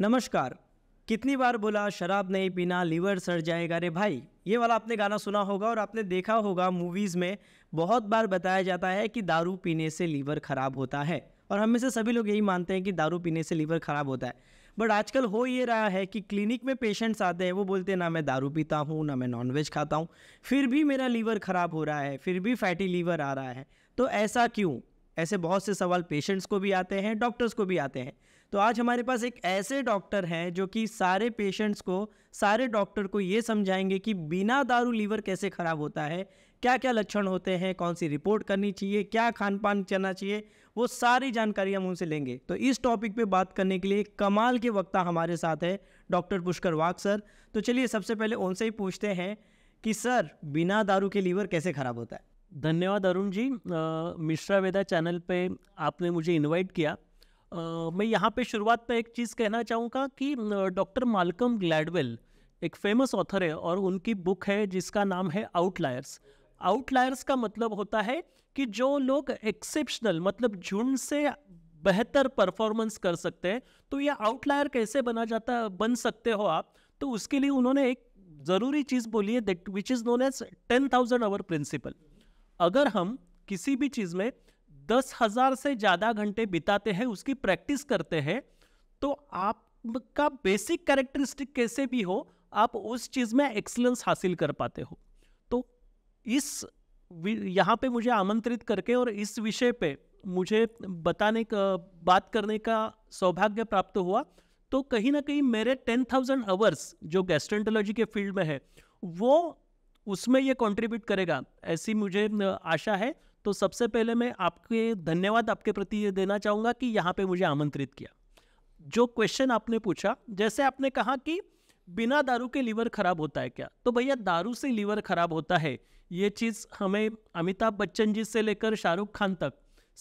नमस्कार कितनी बार बोला शराब नहीं पीना लीवर सड़ जाएगा रे भाई ये वाला आपने गाना सुना होगा और आपने देखा होगा मूवीज़ में बहुत बार बताया जाता है कि दारू पीने से लीवर ख़राब होता है और हम में से सभी लोग यही मानते हैं कि दारू पीने से लीवर ख़राब होता है बट आजकल हो ये रहा है कि क्लिनिक में पेशेंट्स आते हैं वो बोलते हैं ना मैं दारू पीता हूँ ना मैं नॉनवेज खाता हूँ फिर भी मेरा लीवर ख़राब हो रहा है फिर भी फैटी लीवर आ रहा है तो ऐसा क्यों ऐसे बहुत से सवाल पेशेंट्स को भी आते हैं डॉक्टर्स को भी आते हैं तो आज हमारे पास एक ऐसे डॉक्टर हैं जो कि सारे पेशेंट्स को सारे डॉक्टर को ये समझाएंगे कि बिना दारू लीवर कैसे ख़राब होता है क्या क्या लक्षण होते हैं कौन सी रिपोर्ट करनी चाहिए क्या खान पान चलना चाहिए वो सारी जानकारी हम उनसे लेंगे तो इस टॉपिक पे बात करने के लिए कमाल के वक्ता हमारे साथ है डॉक्टर पुष्कर वाघ सर तो चलिए सबसे पहले उनसे ही पूछते हैं कि सर बिना दारू के लीवर कैसे ख़राब होता है धन्यवाद अरुण जी मिश्रा वेदा चैनल पे आपने मुझे इनवाइट किया मैं यहाँ पे शुरुआत में एक चीज़ कहना चाहूँगा कि डॉक्टर मालकम ग्लैडवेल एक फेमस ऑथर है और उनकी बुक है जिसका नाम है आउटलायर्स आउटलायर्स का मतलब होता है कि जो लोग एक्सेप्शनल मतलब झुंड से बेहतर परफॉर्मेंस कर सकते हैं तो ये आउटलायर कैसे बना जाता बन सकते हो आप तो उसके लिए उन्होंने एक ज़रूरी चीज़ बोली है that which is known as ten thousand hour principle अगर हम किसी भी चीज़ में दस हज़ार से ज़्यादा घंटे बिताते हैं उसकी प्रैक्टिस करते हैं तो आपका बेसिक कैरेक्टरिस्टिक कैसे भी हो आप उस चीज़ में एक्सलेंस हासिल कर पाते हो तो इस यहाँ पे मुझे आमंत्रित करके और इस विषय पे मुझे बताने का बात करने का सौभाग्य प्राप्त हुआ तो कहीं ना कहीं मेरे टेन थाउजेंड आवर्स जो गैस्ट्रेंटोलॉजी के फील्ड में है वो उसमें ये कंट्रीब्यूट करेगा ऐसी मुझे आशा है तो सबसे पहले मैं आपके धन्यवाद आपके प्रति ये देना चाहूँगा कि यहाँ पे मुझे आमंत्रित किया जो क्वेश्चन आपने पूछा जैसे आपने कहा कि बिना दारू के लीवर खराब होता है क्या तो भैया दारू से लीवर खराब होता है ये चीज़ हमें अमिताभ बच्चन जी से लेकर शाहरुख खान तक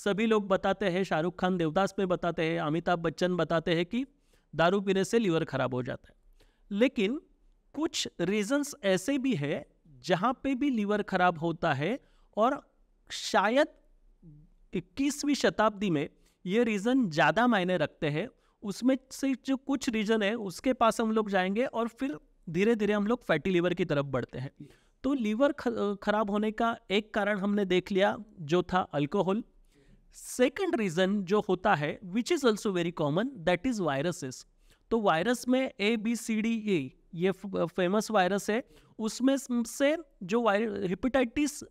सभी लोग बताते हैं शाहरुख खान देवदास में बताते हैं अमिताभ बच्चन बताते हैं कि दारू पीने से लीवर खराब हो जाता है लेकिन कुछ रीजंस ऐसे भी है जहाँ पे भी लीवर खराब होता है और शायद 21वीं शताब्दी में ये रीज़न ज़्यादा मायने रखते हैं उसमें से जो कुछ रीज़न है उसके पास हम लोग जाएंगे और फिर धीरे धीरे हम लोग फैटी लीवर की तरफ बढ़ते हैं तो लीवर खराब होने का एक कारण हमने देख लिया जो था अल्कोहल सेकंड रीज़न जो होता है which is also very common that is viruses तो वायरस में A B C D A ये फेमस वायरस है उसमें से जो वायर हिपेटाइटिस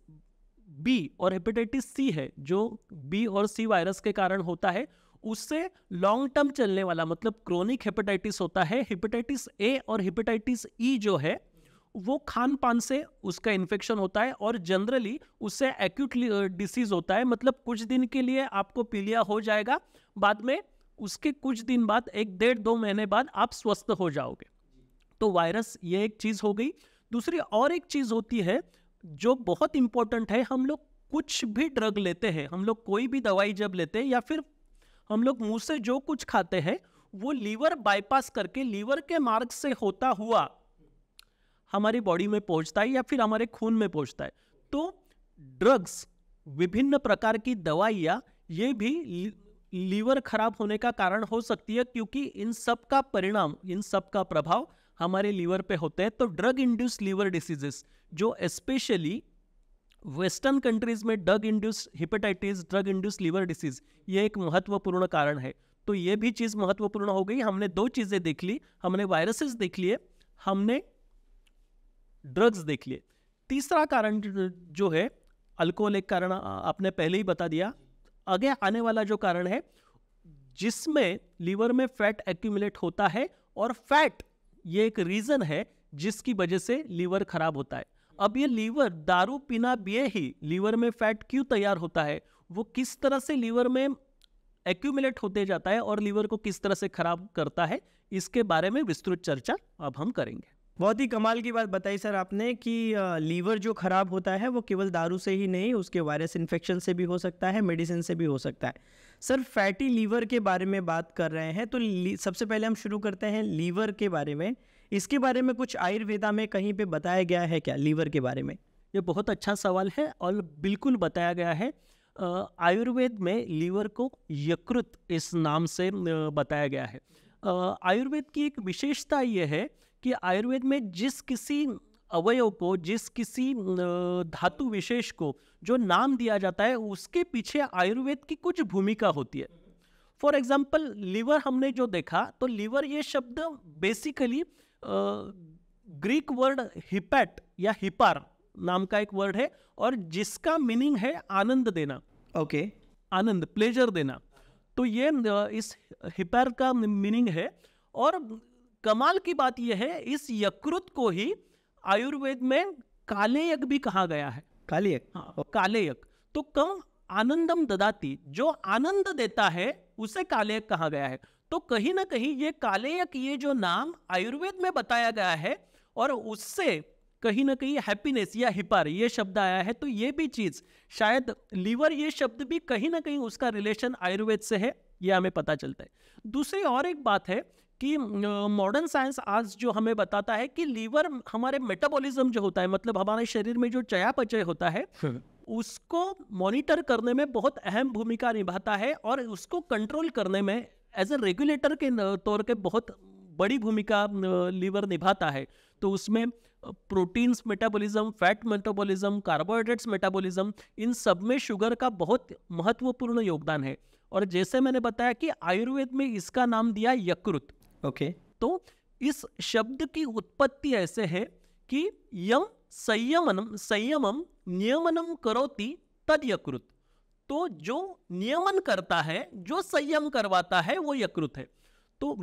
बी और हेपेटाइटिस सी है जो बी और सी वायरस के कारण होता है उससे लॉन्ग टर्म चलने वाला मतलब क्रोनिक हेपेटाइटिस होता है हेपेटाइटिस ए और हेपेटाइटिस ई e जो है वो खान पान से उसका इन्फेक्शन होता है और जनरली उससे एक्यूटली डिसीज होता है मतलब कुछ दिन के लिए आपको पीलिया हो जाएगा बाद में उसके कुछ दिन बाद एक डेढ़ दो महीने बाद आप स्वस्थ हो जाओगे तो वायरस ये एक चीज़ हो गई दूसरी और एक चीज़ होती है जो बहुत इंपॉर्टेंट है हम लोग कुछ भी ड्रग लेते हैं हम लोग कोई भी दवाई जब लेते हैं या फिर हम लोग मुंह से जो कुछ खाते हैं वो लीवर बाईपास करके लीवर के मार्ग से होता हुआ हमारी बॉडी में पहुंचता है या फिर हमारे खून में पहुंचता है तो ड्रग्स विभिन्न प्रकार की दवाइयाँ ये भी लीवर खराब होने का कारण हो सकती है क्योंकि इन सब का परिणाम इन सब का प्रभाव हमारे लीवर पे होते हैं तो ड्रग इंड्यूस लीवर डिसीजेस जो स्पेशली वेस्टर्न कंट्रीज में drug induced hepatitis drug induced liver disease ये एक महत्वपूर्ण कारण है तो ये भी चीज़ महत्वपूर्ण हो गई हमने दो चीज़ें देख ली हमने वायरसेस देख लिए हमने ड्रग्स देख लिए तीसरा कारण जो है अल्कोहल एक कारण आपने पहले ही बता दिया आगे आने वाला जो कारण है जिसमें लीवर में फैट एक्यूमुलेट होता है और फैट ये एक रीज़न है जिसकी वजह से लीवर खराब होता है अब ये लीवर दारू पीना पिए ही लीवर में फैट क्यों तैयार होता है वो किस तरह से लीवर में एक्यूमुलेट होते जाता है और लीवर को किस तरह से खराब करता है इसके बारे में विस्तृत चर्चा अब हम करेंगे बहुत ही कमाल की बात बताई सर आपने कि लीवर जो ख़राब होता है वो केवल दारू से ही नहीं उसके वायरस इन्फेक्शन से भी हो सकता है मेडिसिन से भी हो सकता है सर फैटी लीवर के बारे में बात कर रहे हैं तो सबसे पहले हम शुरू करते हैं लीवर के बारे में इसके बारे में कुछ आयुर्वेदा में कहीं पे बताया गया है क्या लीवर के बारे में ये बहुत अच्छा सवाल है और बिल्कुल बताया गया है आयुर्वेद में लीवर को यकृत इस नाम से बताया गया है आयुर्वेद की एक विशेषता यह है कि आयुर्वेद में जिस किसी अवयव को जिस किसी धातु विशेष को जो नाम दिया जाता है उसके पीछे आयुर्वेद की कुछ भूमिका होती है फॉर एग्जाम्पल लीवर हमने जो देखा तो लीवर ये शब्द बेसिकली ग्रीक वर्ड हिपैट या हिपार नाम का एक वर्ड है और जिसका मीनिंग है आनंद देना ओके okay. आनंद प्लेजर देना तो ये इस हिपैर का मीनिंग है और कमाल की बात यह है इस यकृत को ही आयुर्वेद में काले यक भी कहा गया है काले यक हाँ काले यक तो कम आनंदम ददाती जो आनंद देता है उसे काले यक कहा गया है तो कहीं ना कहीं ये काले यक ये जो नाम आयुर्वेद में बताया गया है और उससे कहीं ना कहीं हैप्पीनेस या हिपर ये शब्द आया है तो ये भी चीज़ शायद लीवर ये शब्द भी कहीं ना कहीं उसका रिलेशन आयुर्वेद से है ये हमें पता चलता है दूसरी और एक बात है कि मॉडर्न साइंस आज जो हमें बताता है कि लीवर हमारे मेटाबॉलिज्म जो होता है मतलब हमारे शरीर में जो चयापचय होता है हम्म। उसको मॉनिटर करने में बहुत अहम भूमिका निभाता है और उसको कंट्रोल करने में एज ए रेगुलेटर के तौर के बहुत बड़ी भूमिका लीवर निभाता है तो उसमें proteins metabolism fat metabolism carbohydrates metabolism इन सब में शुगर का बहुत महत्वपूर्ण योगदान है और जैसे मैंने बताया कि आयुर्वेद में इसका नाम दिया यकृत ओके तो इस शब्द की उत्पत्ति ऐसे है कि यम संयमनम संयमम नियमनम करोति तद यकृत तो जो नियमन करता है जो संयम करवाता है वो यकृत है तो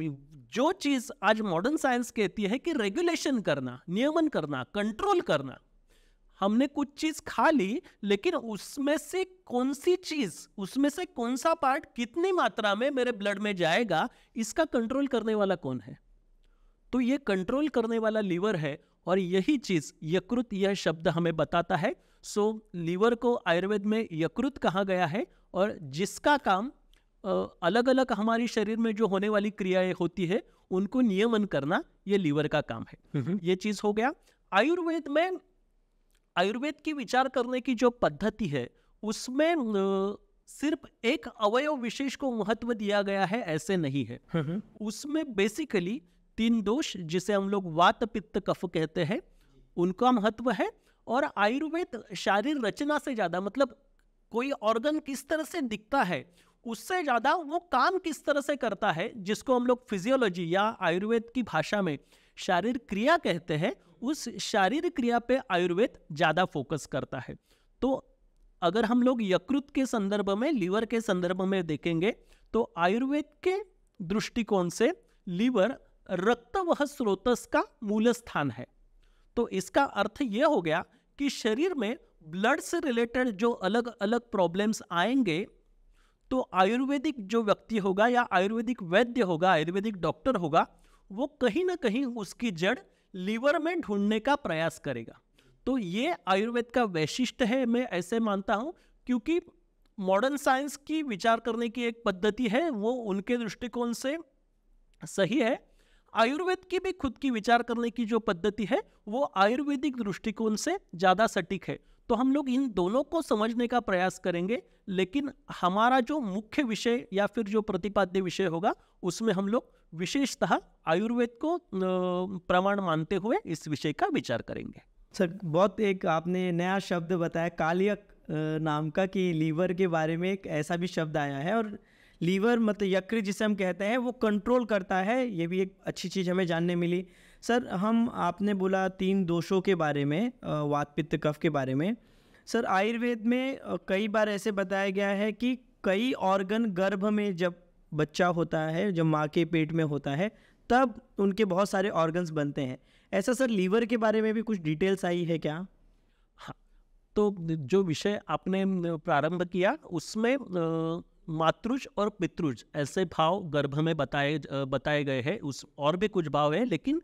जो चीज आज मॉडर्न साइंस कहती है कि रेगुलेशन करना नियमन करना कंट्रोल करना हमने कुछ चीज खा ली लेकिन उसमें से कौन सी चीज उसमें से कौन सा पार्ट कितनी मात्रा में मेरे ब्लड में जाएगा इसका कंट्रोल करने वाला कौन है तो ये कंट्रोल करने वाला लीवर है और यही चीज यकृत यह शब्द हमें बताता है सो लीवर को आयुर्वेद में यकृत कहा गया है और जिसका काम अलग अलग हमारे शरीर में जो होने वाली क्रियाएं होती है उनको नियमन करना ये लीवर का काम है ये चीज हो गया आयुर्वेद में आयुर्वेद की विचार करने की जो पद्धति है उसमें सिर्फ एक अवयव विशेष को महत्व दिया गया है ऐसे नहीं है हम्म, हम्म। उसमें बेसिकली तीन दोष जिसे हम लोग वात पित्त कफ कहते हैं उनका महत्व है और आयुर्वेद शारीर रचना से ज्यादा मतलब कोई ऑर्गन किस तरह से दिखता है उससे ज्यादा वो काम किस तरह से करता है जिसको हम लोग फिजियोलॉजी या आयुर्वेद की भाषा में शारीर क्रिया कहते हैं उस शारीरिक क्रिया पे आयुर्वेद ज़्यादा फोकस करता है तो अगर हम लोग यकृत के संदर्भ में लीवर के संदर्भ में देखेंगे तो आयुर्वेद के दृष्टिकोण से लीवर रक्त वह स्रोतस का मूल स्थान है तो इसका अर्थ यह हो गया कि शरीर में ब्लड से रिलेटेड जो अलग अलग प्रॉब्लम्स आएंगे तो आयुर्वेदिक जो व्यक्ति होगा या आयुर्वेदिक वैद्य होगा आयुर्वेदिक डॉक्टर होगा वो कहीं ना कहीं उसकी जड़ लीवर में ढूंढने का प्रयास करेगा तो ये आयुर्वेद का वैशिष्ट है मैं ऐसे मानता हूँ क्योंकि मॉडर्न साइंस की विचार करने की एक पद्धति है वो उनके दृष्टिकोण से सही है आयुर्वेद की भी खुद की विचार करने की जो पद्धति है वो आयुर्वेदिक दृष्टिकोण से ज़्यादा सटीक है तो हम लोग इन दोनों को समझने का प्रयास करेंगे लेकिन हमारा जो मुख्य विषय या फिर जो प्रतिपाद्य विषय होगा उसमें हम लोग विशेषतः आयुर्वेद को प्रमाण मानते हुए इस विषय का विचार करेंगे सर बहुत एक आपने नया शब्द बताया कालियक नाम का कि लीवर के बारे में एक ऐसा भी शब्द आया है और लीवर मतलब यकृत जिसे हम कहते हैं वो कंट्रोल करता है ये भी एक अच्छी चीज़ हमें जानने मिली सर हम आपने बोला तीन दोषों के बारे में वात पित्त कफ के बारे में सर आयुर्वेद में कई बार ऐसे बताया गया है कि कई ऑर्गन गर्भ में जब बच्चा होता है जब माँ के पेट में होता है तब उनके बहुत सारे ऑर्गन्स बनते हैं ऐसा सर लीवर के बारे में भी कुछ डिटेल्स आई है क्या हाँ तो जो विषय आपने प्रारंभ किया उसमें मातृज और पितृज ऐसे भाव गर्भ में बताए बताए गए हैं उस और भी कुछ भाव है लेकिन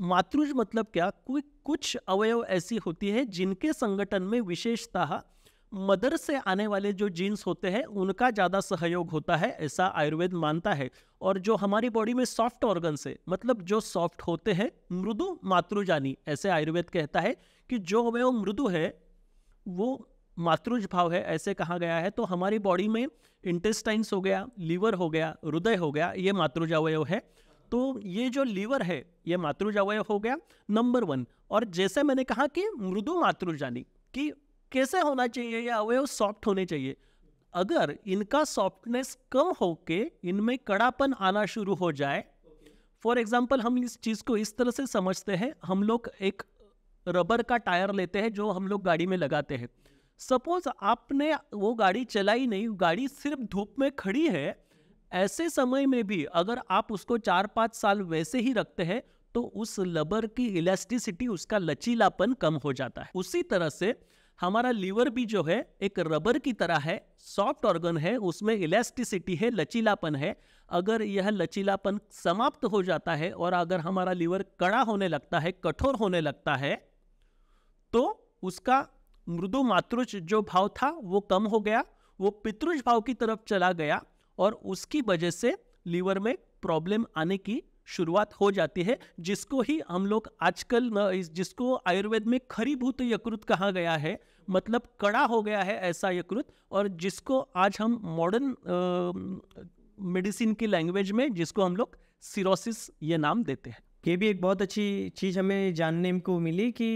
मातृज मतलब क्या कोई कुछ अवयव ऐसी होती है जिनके संगठन में विशेषतः मदर से आने वाले जो जीन्स होते हैं उनका ज़्यादा सहयोग होता है ऐसा आयुर्वेद मानता है और जो हमारी बॉडी में सॉफ्ट ऑर्गन से मतलब जो सॉफ्ट होते हैं मृदु मातृजानी ऐसे आयुर्वेद कहता है कि जो अवयव मृदु है वो मातृज भाव है ऐसे कहा गया है तो हमारी बॉडी में इंटेस्टाइन्स हो गया लीवर हो गया हृदय हो गया ये मातृज अवयव है तो ये जो लीवर है ये मातृजावय हो गया नंबर वन और जैसे मैंने कहा कि मृदु मातृजानी कि कैसे होना चाहिए ये अवयव सॉफ्ट होने चाहिए अगर इनका सॉफ्टनेस कम के इनमें कड़ापन आना शुरू हो जाए फॉर एग्जाम्पल हम इस चीज़ को इस तरह से समझते हैं हम लोग एक रबर का टायर लेते हैं जो हम लोग गाड़ी में लगाते हैं सपोज आपने वो गाड़ी चलाई नहीं गाड़ी सिर्फ धूप में खड़ी है ऐसे समय में भी अगर आप उसको चार पाँच साल वैसे ही रखते हैं तो उस लबर की इलास्टिसिटी उसका लचीलापन कम हो जाता है उसी तरह से हमारा लीवर भी जो है एक रबर की तरह है सॉफ्ट ऑर्गन है उसमें इलास्टिसिटी है लचीलापन है अगर यह लचीलापन समाप्त हो जाता है और अगर हमारा लीवर कड़ा होने लगता है कठोर होने लगता है तो उसका मृदु मातृज जो भाव था वो कम हो गया वो पितृज भाव की तरफ चला गया और उसकी वजह से लीवर में प्रॉब्लम आने की शुरुआत हो जाती है जिसको ही हम लोग आजकल जिसको आयुर्वेद में खरीभूत यकृत कहा गया है मतलब कड़ा हो गया है ऐसा यकृत और जिसको आज हम मॉडर्न मेडिसिन की लैंग्वेज में जिसको हम लोग सिरोसिस ये नाम देते हैं ये भी एक बहुत अच्छी चीज़ हमें जानने को मिली कि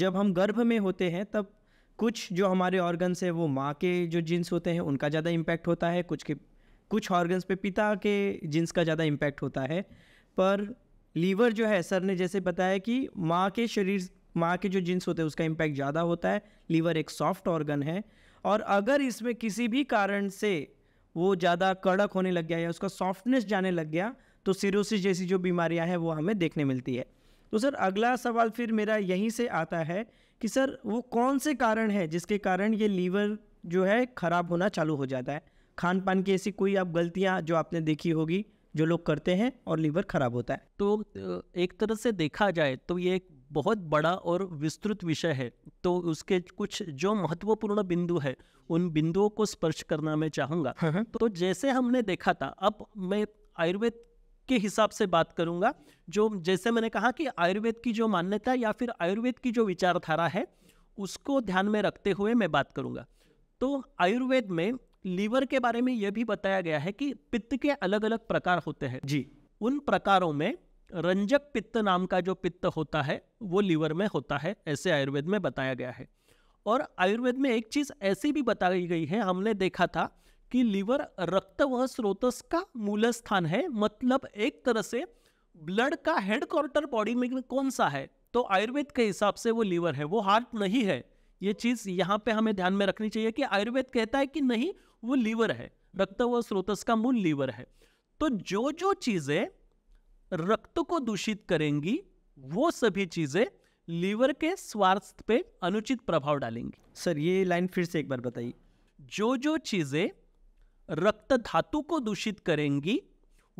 जब हम गर्भ में होते हैं तब कुछ जो हमारे ऑर्गन्स हैं वो माँ के जो जीन्स होते हैं उनका ज़्यादा इम्पैक्ट होता है कुछ के कुछ ऑर्गन्स पे पिता के जीन्स का ज़्यादा इम्पैक्ट होता है पर लीवर जो है सर ने जैसे बताया कि माँ के शरीर माँ के जो जीन्स होते हैं उसका इम्पैक्ट ज़्यादा होता है लीवर एक सॉफ्ट ऑर्गन है और अगर इसमें किसी भी कारण से वो ज़्यादा कड़क होने लग गया या उसका सॉफ्टनेस जाने लग गया तो सिरोसिस जैसी जो बीमारियाँ हैं वो हमें देखने मिलती है तो सर अगला सवाल फिर मेरा यहीं से आता है कि सर वो कौन से कारण है जिसके कारण ये लीवर जो है ख़राब होना चालू हो जाता है खान पान की ऐसी कोई आप गलतियाँ जो आपने देखी होगी जो लोग करते हैं और लीवर ख़राब होता है तो एक तरह से देखा जाए तो ये एक बहुत बड़ा और विस्तृत विषय है तो उसके कुछ जो महत्वपूर्ण बिंदु है उन बिंदुओं को स्पर्श करना मैं चाहूँगा हाँ, हाँ। तो जैसे हमने देखा था अब मैं आयुर्वेद के हिसाब से बात करूंगा जो जैसे मैंने कहा कि आयुर्वेद की जो मान्यता या फिर आयुर्वेद की जो विचारधारा है उसको ध्यान में रखते हुए मैं बात करूंगा तो आयुर्वेद में लीवर के बारे में यह भी बताया गया है कि पित्त के अलग अलग प्रकार होते हैं जी उन प्रकारों में रंजक पित्त नाम का जो पित्त होता है वो लीवर में होता है ऐसे आयुर्वेद में बताया गया है और आयुर्वेद में एक चीज़ ऐसी भी बताई गई है हमने देखा था कि लीवर रक्त वह स्रोतस का मूल स्थान है मतलब एक तरह से ब्लड का हेडक्वार्टर बॉडी में कौन सा है तो आयुर्वेद के हिसाब से वो लीवर है वो हार्ट नहीं है ये चीज़ यहाँ पे हमें ध्यान में रखनी चाहिए कि आयुर्वेद कहता है कि नहीं वो लीवर है रक्त व स्रोतस का मूल लीवर है तो जो जो चीज़ें रक्त को दूषित करेंगी वो सभी चीज़ें लीवर के स्वास्थ्य पे अनुचित प्रभाव डालेंगी सर ये लाइन फिर से एक बार बताइए जो जो चीज़ें रक्त धातु को दूषित करेंगी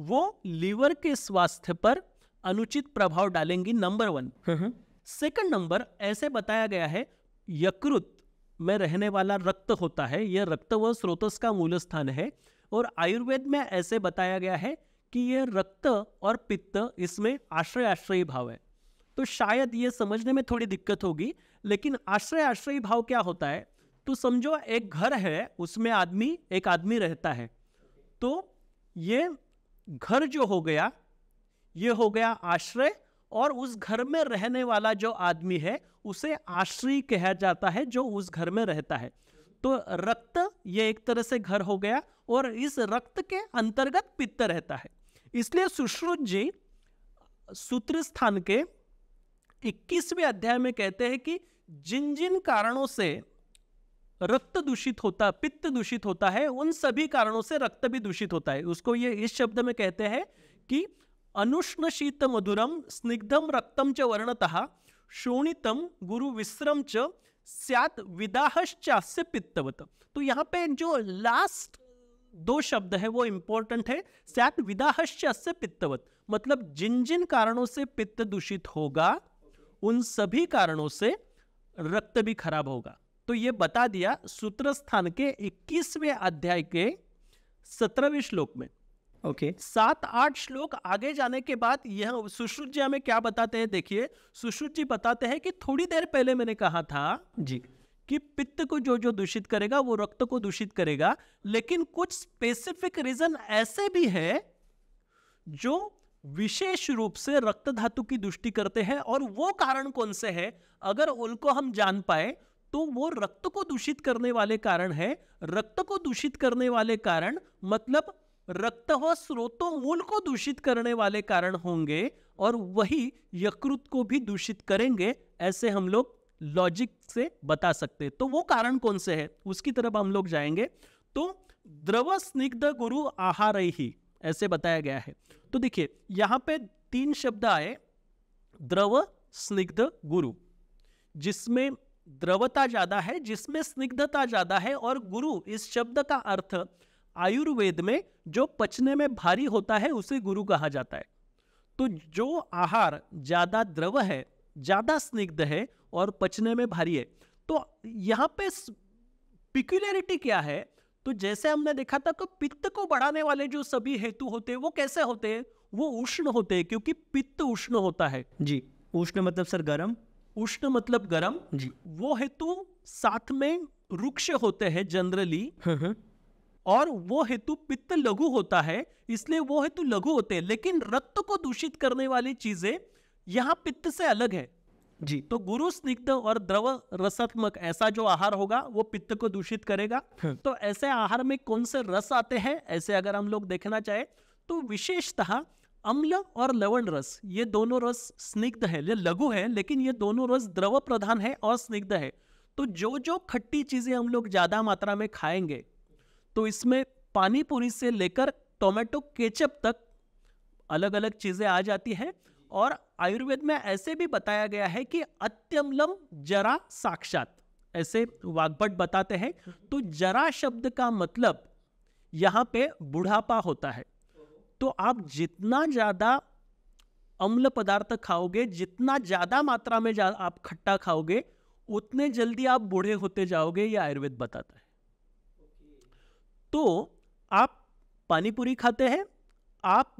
वो लीवर के स्वास्थ्य पर अनुचित प्रभाव डालेंगी नंबर वन हाँ, हाँ। सेकंड नंबर ऐसे बताया गया है यकृत में रहने वाला रक्त होता है यह रक्त व स्रोतस का मूल स्थान है और आयुर्वेद में ऐसे बताया गया है कि यह रक्त और पित्त इसमें आश्रय आश्रय भाव है तो शायद ये समझने में थोड़ी दिक्कत होगी लेकिन आश्रय आश्रय भाव क्या होता है तो समझो एक घर है उसमें आदमी एक आदमी रहता है तो ये घर जो हो गया ये हो गया आश्रय और उस घर में रहने वाला जो आदमी है उसे आश्री कहा जाता है जो उस घर में रहता है तो रक्त ये एक तरह से घर हो गया और इस रक्त के अंतर्गत पित्त रहता है इसलिए सुश्रुत जी सूत्र स्थान के 21वें अध्याय में कहते हैं कि जिन जिन कारणों से रक्त दूषित होता पित्त दूषित होता है उन सभी कारणों से रक्त भी दूषित होता है उसको ये इस शब्द में कहते हैं कि अनुष्ण शीत मधुरम स्निग्धम रक्तम च वर्णतः शोणितम गुरु विश्रम च विदाह विदाहश्चास्य पित्तवत तो यहाँ पे जो लास्ट दो शब्द है वो इंपॉर्टेंट है स्यात विदाहश्चास्य पित्तवत मतलब जिन जिन कारणों से पित्त दूषित होगा उन सभी कारणों से रक्त भी खराब होगा तो ये बता दिया सूत्र स्थान के इक्कीसवें अध्याय के सत्रहवें श्लोक में ओके okay. सात आठ श्लोक आगे जाने के बाद यह सुश्रुत जी हमें क्या बताते हैं देखिए सुश्रुत जी बताते हैं कि थोड़ी देर पहले मैंने कहा था जी कि पित्त को जो जो दूषित करेगा वो रक्त को दूषित करेगा लेकिन कुछ स्पेसिफिक रीजन ऐसे भी है जो विशेष रूप से रक्त धातु की दुष्टि करते हैं और वो कारण कौन से है अगर उनको हम जान पाए तो वो रक्त को दूषित करने वाले कारण है रक्त को दूषित करने वाले कारण मतलब रक्त व स्रोतो मूल को दूषित करने वाले कारण होंगे और वही यकृत को भी दूषित करेंगे ऐसे हम लोग लॉजिक से बता सकते तो वो कारण कौन से है उसकी तरफ हम लोग जाएंगे तो द्रव स्निग्ध गुरु आहार ही ऐसे बताया गया है तो देखिए यहां पे तीन शब्द आए द्रव स्निग्ध गुरु जिसमें द्रवता ज़्यादा है जिसमें स्निग्धता ज़्यादा है और गुरु इस शब्द का अर्थ आयुर्वेद में जो पचने में भारी होता है उसे गुरु कहा जाता है तो जो आहार ज़्यादा द्रव है ज़्यादा स्निग्ध है और पचने में भारी है तो यहाँ पे पिक्युलरिटी क्या है तो जैसे हमने देखा था कि पित्त को बढ़ाने वाले जो सभी हेतु होते हैं वो कैसे होते हैं वो उष्ण होते हैं क्योंकि पित्त उष्ण होता है जी उष्ण मतलब सर गर्म उष्ण मतलब गर्म जी वो हेतु साथ में रुक्ष होते हैं जनरली हाँ, हाँ। और वो हेतु पित्त लघु होता है इसलिए वो हेतु लघु होते हैं लेकिन रक्त को दूषित करने वाली चीजें यहाँ पित्त से अलग है जी तो गुरु स्निग्ध और द्रव रसात्मक ऐसा जो आहार होगा वो पित्त को दूषित करेगा हाँ। तो ऐसे आहार में कौन से रस आते हैं ऐसे अगर हम लोग देखना चाहे तो विशेषतः अम्ल और लवण रस ये दोनों रस स्निग्ध है ये लघु है लेकिन ये दोनों रस द्रव प्रधान है और स्निग्ध है तो जो जो खट्टी चीज़ें हम लोग ज़्यादा मात्रा में खाएंगे तो इसमें पानी पूरी से लेकर टोमेटो केचप तक अलग अलग चीज़ें आ जाती हैं और आयुर्वेद में ऐसे भी बताया गया है कि अत्यम्लम जरा साक्षात ऐसे वाग्भट बताते हैं तो जरा शब्द का मतलब यहाँ पे बुढ़ापा होता है तो आप जितना ज़्यादा अम्ल पदार्थ खाओगे जितना ज़्यादा मात्रा में आप खट्टा खाओगे उतने जल्दी आप बूढ़े होते जाओगे ये आयुर्वेद बताता है तो आप पानीपुरी खाते हैं आप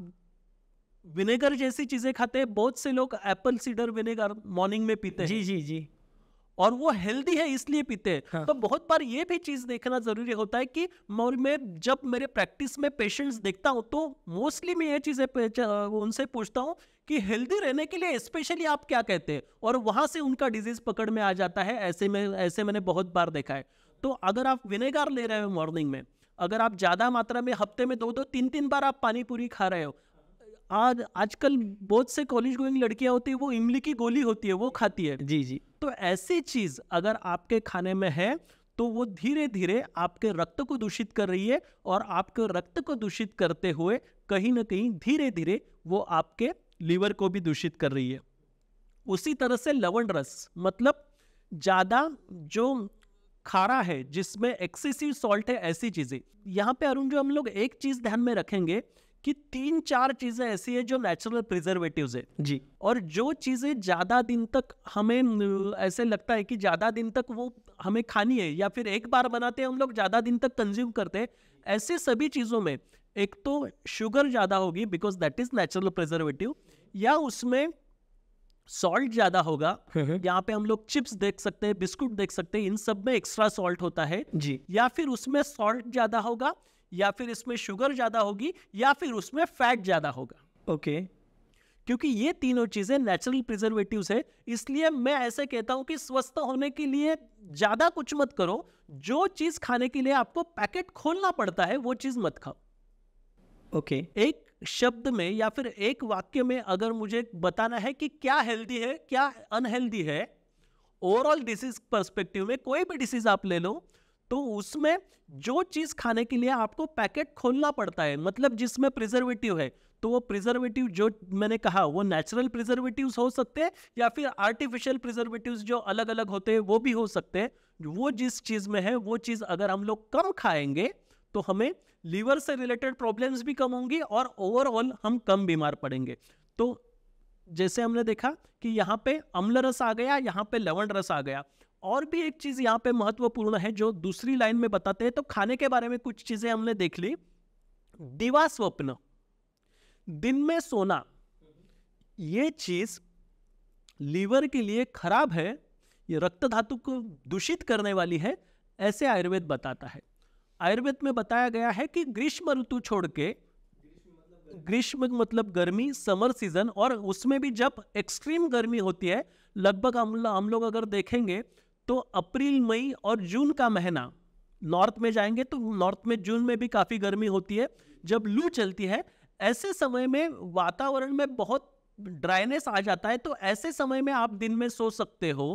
विनेगर जैसी चीज़ें खाते हैं बहुत से लोग एप्पल सीडर विनेगर मॉर्निंग में पीते हैं जी जी जी और वो हेल्दी है इसलिए पीते हैं हाँ. तो बहुत बार ये भी चीज देखना जरूरी होता है कि मैं जब मेरे प्रैक्टिस में पेशेंट्स देखता हूँ तो मोस्टली मैं ये चीजें उनसे पूछता हूँ कि हेल्दी रहने के लिए स्पेशली आप क्या कहते हैं और वहां से उनका डिजीज पकड़ में आ जाता है ऐसे में ऐसे मैंने बहुत बार देखा है तो अगर आप विनेगार ले रहे हो मॉर्निंग में अगर आप ज़्यादा मात्रा में हफ्ते में दो दो तीन तीन बार आप पानी पूरी खा रहे हो आज आजकल बहुत से कॉलेज गोइंग लड़कियां होती है वो इमली की गोली होती है वो खाती है जी जी तो ऐसी चीज अगर आपके खाने में है तो वो धीरे धीरे आपके रक्त को दूषित कर रही है और आपके रक्त को दूषित करते हुए कहीं ना कहीं धीरे धीरे वो आपके लीवर को भी दूषित कर रही है उसी तरह से लवण रस मतलब ज़्यादा जो खारा है जिसमें एक्सेसिव सॉल्ट है ऐसी चीज़ें यहाँ पे अरुण जो हम लोग एक चीज़ ध्यान में रखेंगे कि तीन चार चीजें ऐसी है जो नेचुरल प्रिजर्वेटिव है जी और जो चीजें ज्यादा दिन तक हमें ऐसे लगता है कि ज्यादा दिन तक वो हमें खानी है या फिर एक बार बनाते हैं हम लोग ज्यादा दिन तक कंज्यूम करते हैं ऐसे सभी चीजों में एक तो शुगर ज्यादा होगी because that is natural preservative या उसमें सॉल्ट ज्यादा होगा हम्म, हम्म। यहाँ पे हम लोग चिप्स देख सकते हैं बिस्कुट देख सकते हैं इन सब में एक्स्ट्रा सॉल्ट होता है जी या फिर उसमें सॉल्ट ज्यादा होगा या फिर इसमें शुगर ज़्यादा होगी या फिर उसमें फैट ज़्यादा होगा ओके क्योंकि ये तीनों चीज़ें नेचुरल प्रिजर्वेटिव है इसलिए मैं ऐसे कहता हूँ कि स्वस्थ होने के लिए ज़्यादा कुछ मत करो जो चीज़ खाने के लिए आपको पैकेट खोलना पड़ता है वो चीज़ मत खाओ ओके okay. एक शब्द में या फिर एक वाक्य में अगर मुझे बताना है कि क्या हेल्दी है क्या अनहेल्दी है ओवरऑल डिसीज परस्पेक्टिव में कोई भी डिसीज आप ले लो तो उसमें जो चीज़ खाने के लिए आपको पैकेट खोलना पड़ता है मतलब जिसमें प्रिजर्वेटिव है तो वो प्रिजर्वेटिव जो मैंने कहा वो नेचुरल प्रिजर्वेटिव हो सकते हैं या फिर आर्टिफिशियल प्रिजर्वेटिव जो अलग अलग होते हैं वो भी हो सकते हैं वो जिस चीज़ में है वो चीज़ अगर हम लोग कम खाएंगे तो हमें लीवर से रिलेटेड प्रॉब्लम्स भी कम होंगी और ओवरऑल हम कम बीमार पड़ेंगे तो जैसे हमने देखा कि यहाँ पे अम्ल रस आ गया यहाँ पे लवण रस आ गया और भी एक चीज़ यहाँ पे महत्वपूर्ण है जो दूसरी लाइन में बताते हैं तो खाने के बारे में कुछ चीज़ें हमने देख ली दिवा स्वप्न दिन में सोना ये चीज़ लीवर के लिए खराब है ये रक्त धातु को दूषित करने वाली है ऐसे आयुर्वेद बताता है आयुर्वेद में बताया गया है कि ग्रीष्म ऋतु छोड़ के ग्रीष्म मतलब गर्मी समर सीजन और उसमें भी जब एक्सट्रीम गर्मी होती है लगभग हम हम लोग अगर देखेंगे तो अप्रैल मई और जून का महीना नॉर्थ में जाएंगे तो नॉर्थ में जून में भी काफ़ी गर्मी होती है जब लू चलती है ऐसे समय में वातावरण में बहुत ड्राइनेस आ जाता है तो ऐसे समय में आप दिन में सो सकते हो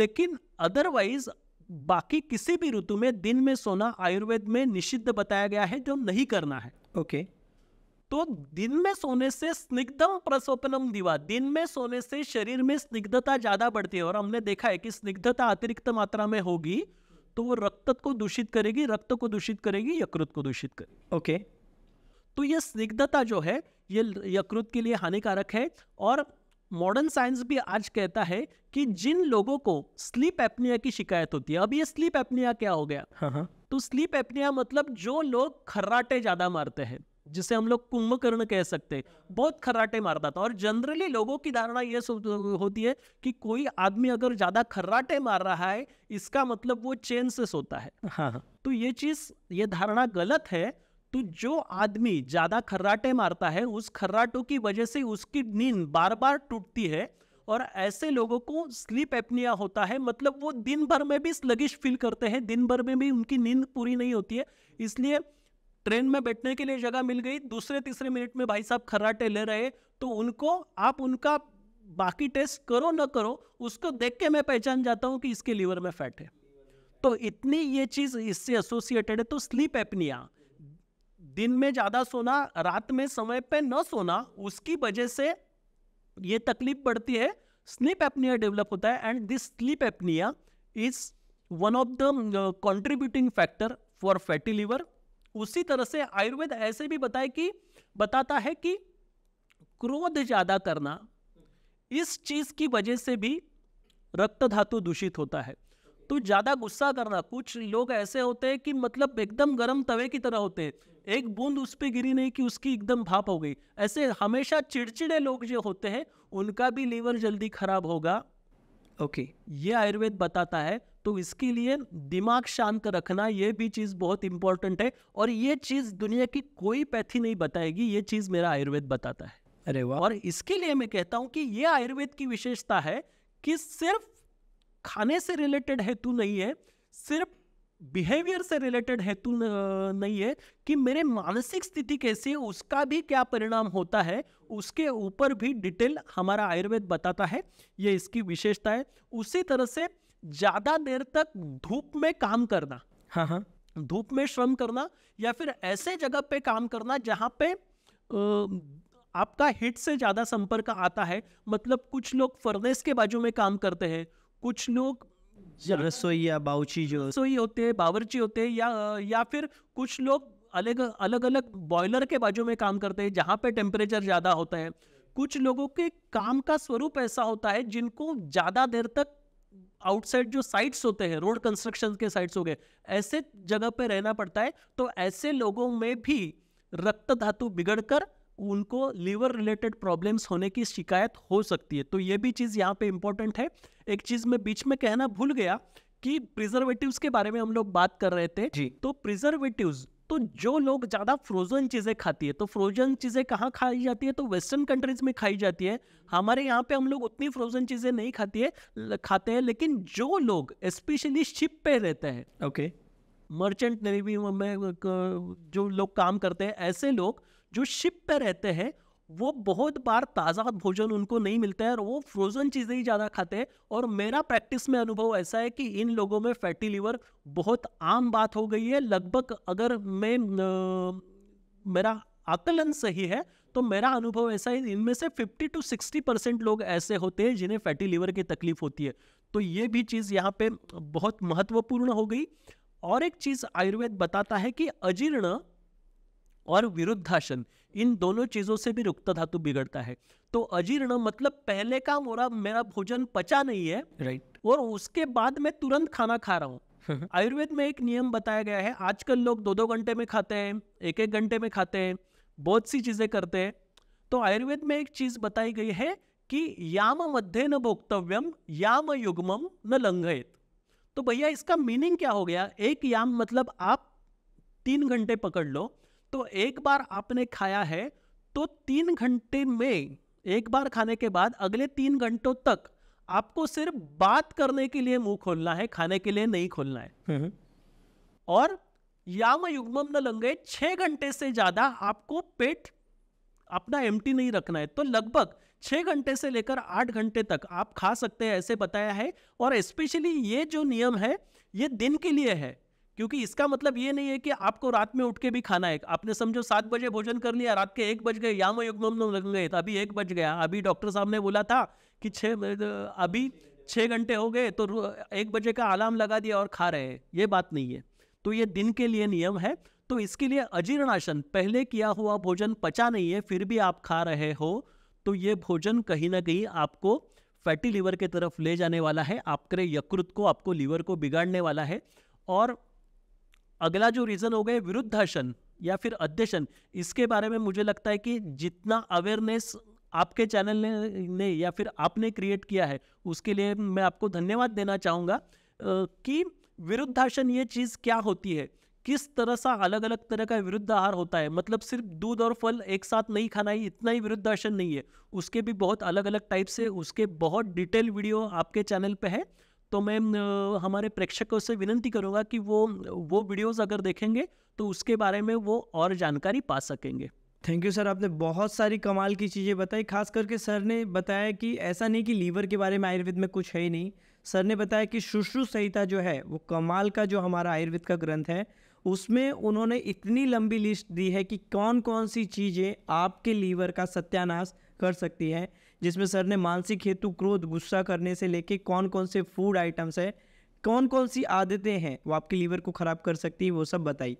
लेकिन अदरवाइज बाकी किसी भी ऋतु में दिन में सोना आयुर्वेद में निषिद्ध बताया गया है जो नहीं करना है ओके okay. तो दिन में सोने से स्निग्धम प्रसोपनम दिवा दिन में सोने से शरीर में स्निग्धता ज्यादा बढ़ती है और हमने देखा है कि स्निग्धता अतिरिक्त मात्रा में होगी तो वो रक्त को दूषित करेगी रक्त को दूषित करेगी यकृत को दूषित करेगी ओके तो ये स्निग्धता जो है ये यकृत के लिए हानिकारक है और मॉडर्न साइंस भी आज कहता है कि जिन लोगों को स्लीप एपनिया की शिकायत होती है अब ये स्लीप एपनिया क्या हो गया हाँ।, हाँ। तो स्लीप एपनिया मतलब जो लोग खर्राटे ज्यादा मारते हैं जिसे हम लोग कुंभकर्ण कह सकते हैं बहुत खर्राटे मारता था और जनरली लोगों की धारणा यह तो होती है कि कोई आदमी अगर ज़्यादा खर्राटे मार रहा है इसका मतलब वो चेन से सोता है हाँ, हाँ तो ये चीज़ ये धारणा गलत है तो जो आदमी ज़्यादा खर्राटे मारता है उस खर्राटों की वजह से उसकी नींद बार बार टूटती है और ऐसे लोगों को स्लीप एपनिया होता है मतलब वो दिन भर में भी स्लगिश फील करते हैं दिन भर में भी उनकी नींद पूरी नहीं होती है इसलिए ट्रेन में बैठने के लिए जगह मिल गई दूसरे तीसरे मिनट में भाई साहब खर्राटे ले रहे तो उनको आप उनका बाकी टेस्ट करो ना करो उसको देख के मैं पहचान जाता हूँ कि इसके लीवर में फैट है तो इतनी ये चीज़ इससे एसोसिएटेड है तो स्लीप एपनिया दिन में ज़्यादा सोना रात में समय पे न सोना उसकी वजह से ये तकलीफ बढ़ती है स्लीप एपनिया डेवलप होता है and this sleep apnea is one of the contributing factor for fatty liver उसी तरह से आयुर्वेद ऐसे भी बताए कि बताता है कि क्रोध ज़्यादा करना इस चीज़ की वजह से भी रक्त धातु दूषित होता है तो ज़्यादा गुस्सा करना कुछ लोग ऐसे होते हैं कि मतलब एकदम गर्म तवे की तरह होते हैं एक बूंद उस पर गिरी नहीं कि उसकी एकदम भाप हो गई ऐसे हमेशा चिड़चिड़े लोग जो होते हैं उनका भी लीवर जल्दी खराब होगा ओके ये आयुर्वेद बताता है तो इसके लिए दिमाग शांत रखना ये भी चीज़ बहुत इंपॉर्टेंट है और ये चीज़ दुनिया की कोई पैथी नहीं बताएगी ये चीज़ मेरा आयुर्वेद बताता है अरे वाह और इसके लिए मैं कहता हूं कि ये आयुर्वेद की विशेषता है कि सिर्फ खाने से रिलेटेड हेतु नहीं है सिर्फ बिहेवियर से रिलेटेड हेतु नहीं है कि मेरे मानसिक स्थिति कैसी है उसका भी क्या परिणाम होता है उसके ऊपर भी डिटेल हमारा आयुर्वेद बताता है ये इसकी विशेषता है उसी तरह से ज़्यादा देर तक धूप में काम करना हाँ हाँ धूप में श्रम करना या फिर ऐसे जगह पे काम करना जहाँ पे आपका हिट से ज़्यादा संपर्क आता है मतलब कुछ लोग फर्नेस के बाजू में काम करते हैं कुछ लोग रसोई या बाउची जो रसोई होते हैं बावरची होते हैं या या फिर कुछ लोग अलग अलग अलग बॉयलर के बाजू में काम करते हैं जहाँ पे टेम्परेचर ज़्यादा होता है कुछ लोगों के काम का स्वरूप ऐसा होता है जिनको ज़्यादा देर तक आउटसाइड जो साइट्स होते हैं रोड कंस्ट्रक्शन के साइट्स हो गए ऐसे जगह पे रहना पड़ता है तो ऐसे लोगों में भी रक्त धातु बिगड़कर उनको लीवर रिलेटेड प्रॉब्लम्स होने की शिकायत हो सकती है तो ये भी चीज़ यहाँ पे इम्पॉर्टेंट है एक चीज़ मैं बीच में कहना भूल गया कि प्रिजर्वेटिव्स के बारे में हम लोग बात कर रहे थे जी तो प्रिजर्वेटिव्स तो जो लोग ज़्यादा फ्रोजन चीज़ें खाती है तो फ्रोजन चीज़ें कहाँ खाई जाती है तो वेस्टर्न कंट्रीज में खाई जाती है हमारे यहाँ पे हम लोग उतनी फ्रोजन चीज़ें नहीं खाती है खाते हैं लेकिन जो लोग स्पेशली शिप पे रहते हैं ओके मर्चेंट नेवी में जो लोग काम करते हैं ऐसे लोग जो शिप पे रहते हैं वो बहुत बार ताज़ा भोजन उनको नहीं मिलता है और वो फ्रोज़न चीज़ें ही ज़्यादा खाते हैं और मेरा प्रैक्टिस में अनुभव ऐसा है कि इन लोगों में फैटी लीवर बहुत आम बात हो गई है लगभग अगर मैं न, मेरा आकलन सही है तो मेरा अनुभव ऐसा है इनमें से 50 टू 60 परसेंट लोग ऐसे होते हैं जिन्हें फैटी लीवर की तकलीफ होती है तो ये भी चीज़ यहाँ पे बहुत महत्वपूर्ण हो गई और एक चीज़ आयुर्वेद बताता है कि अजीर्ण और विरुद्धासन इन दोनों चीज़ों से भी रुक्ता धातु बिगड़ता है तो अजीर्ण मतलब पहले का मोरा मेरा भोजन पचा नहीं है राइट right. और उसके बाद मैं तुरंत खाना खा रहा हूँ हम्म, हम्म। आयुर्वेद में एक नियम बताया गया है आजकल लोग दो दो घंटे में खाते हैं एक एक घंटे में खाते हैं बहुत सी चीज़ें करते हैं तो आयुर्वेद में एक चीज़ बताई गई है कि याम मध्य न भोक्तव्यम याम युग्म न लंघयत तो भैया इसका मीनिंग क्या हो गया एक याम मतलब आप तीन घंटे पकड़ लो तो एक बार आपने खाया है तो तीन घंटे में एक बार खाने के बाद अगले तीन घंटों तक आपको सिर्फ बात करने के लिए मुंह खोलना है खाने के लिए नहीं खोलना है हम्म, हम्म। और याम युग्म न लंगे छः घंटे से ज़्यादा आपको पेट अपना एम नहीं रखना है तो लगभग छः घंटे से लेकर आठ घंटे तक आप खा सकते हैं ऐसे बताया है और स्पेशली ये जो नियम है ये दिन के लिए है क्योंकि इसका मतलब ये नहीं है कि आपको रात में उठ के भी खाना है आपने समझो सात बजे भोजन कर लिया रात के एक बज गए याम युगम लग गए तो अभी एक बज गया अभी डॉक्टर साहब ने बोला था कि छः अभी छः घंटे हो गए तो एक बजे का अलार्म लगा दिया और खा रहे हैं ये बात नहीं है तो ये दिन के लिए नियम है तो इसके लिए अजीर्णाशन पहले किया हुआ भोजन पचा नहीं है फिर भी आप खा रहे हो तो ये भोजन कहीं ना कहीं आपको फैटी लीवर के तरफ ले जाने वाला है आपके यकृत को आपको लीवर को बिगाड़ने वाला है और अगला जो रीज़न हो गए विरुद्धासन या फिर अध्यसन इसके बारे में मुझे लगता है कि जितना अवेयरनेस आपके चैनल ने, ने या फिर आपने क्रिएट किया है उसके लिए मैं आपको धन्यवाद देना चाहूँगा कि विरुद्धासन ये चीज़ क्या होती है किस तरह सा अलग अलग तरह का विरुद्ध आहार होता है मतलब सिर्फ दूध और फल एक साथ नहीं खाना ही इतना ही विरुद्ध आसन नहीं है उसके भी बहुत अलग अलग टाइप से उसके बहुत डिटेल वीडियो आपके चैनल पे है तो मैं हमारे प्रेक्षकों से विनंती करूँगा कि वो वो वीडियोज़ अगर देखेंगे तो उसके बारे में वो और जानकारी पा सकेंगे थैंक यू सर आपने बहुत सारी कमाल की चीज़ें बताई खास करके सर ने बताया कि ऐसा नहीं कि लीवर के बारे में आयुर्वेद में कुछ है ही नहीं सर ने बताया कि शुश्रु संहिता जो है वो कमाल का जो हमारा आयुर्वेद का ग्रंथ है उसमें उन्होंने इतनी लंबी लिस्ट दी है कि कौन कौन सी चीज़ें आपके लीवर का सत्यानाश कर सकती है जिसमें सर ने मानसिक हेतु क्रोध गुस्सा करने से लेके कौन कौन से फूड आइटम्स है कौन कौन सी आदतें हैं वो आपके लीवर को ख़राब कर सकती है वो सब बताई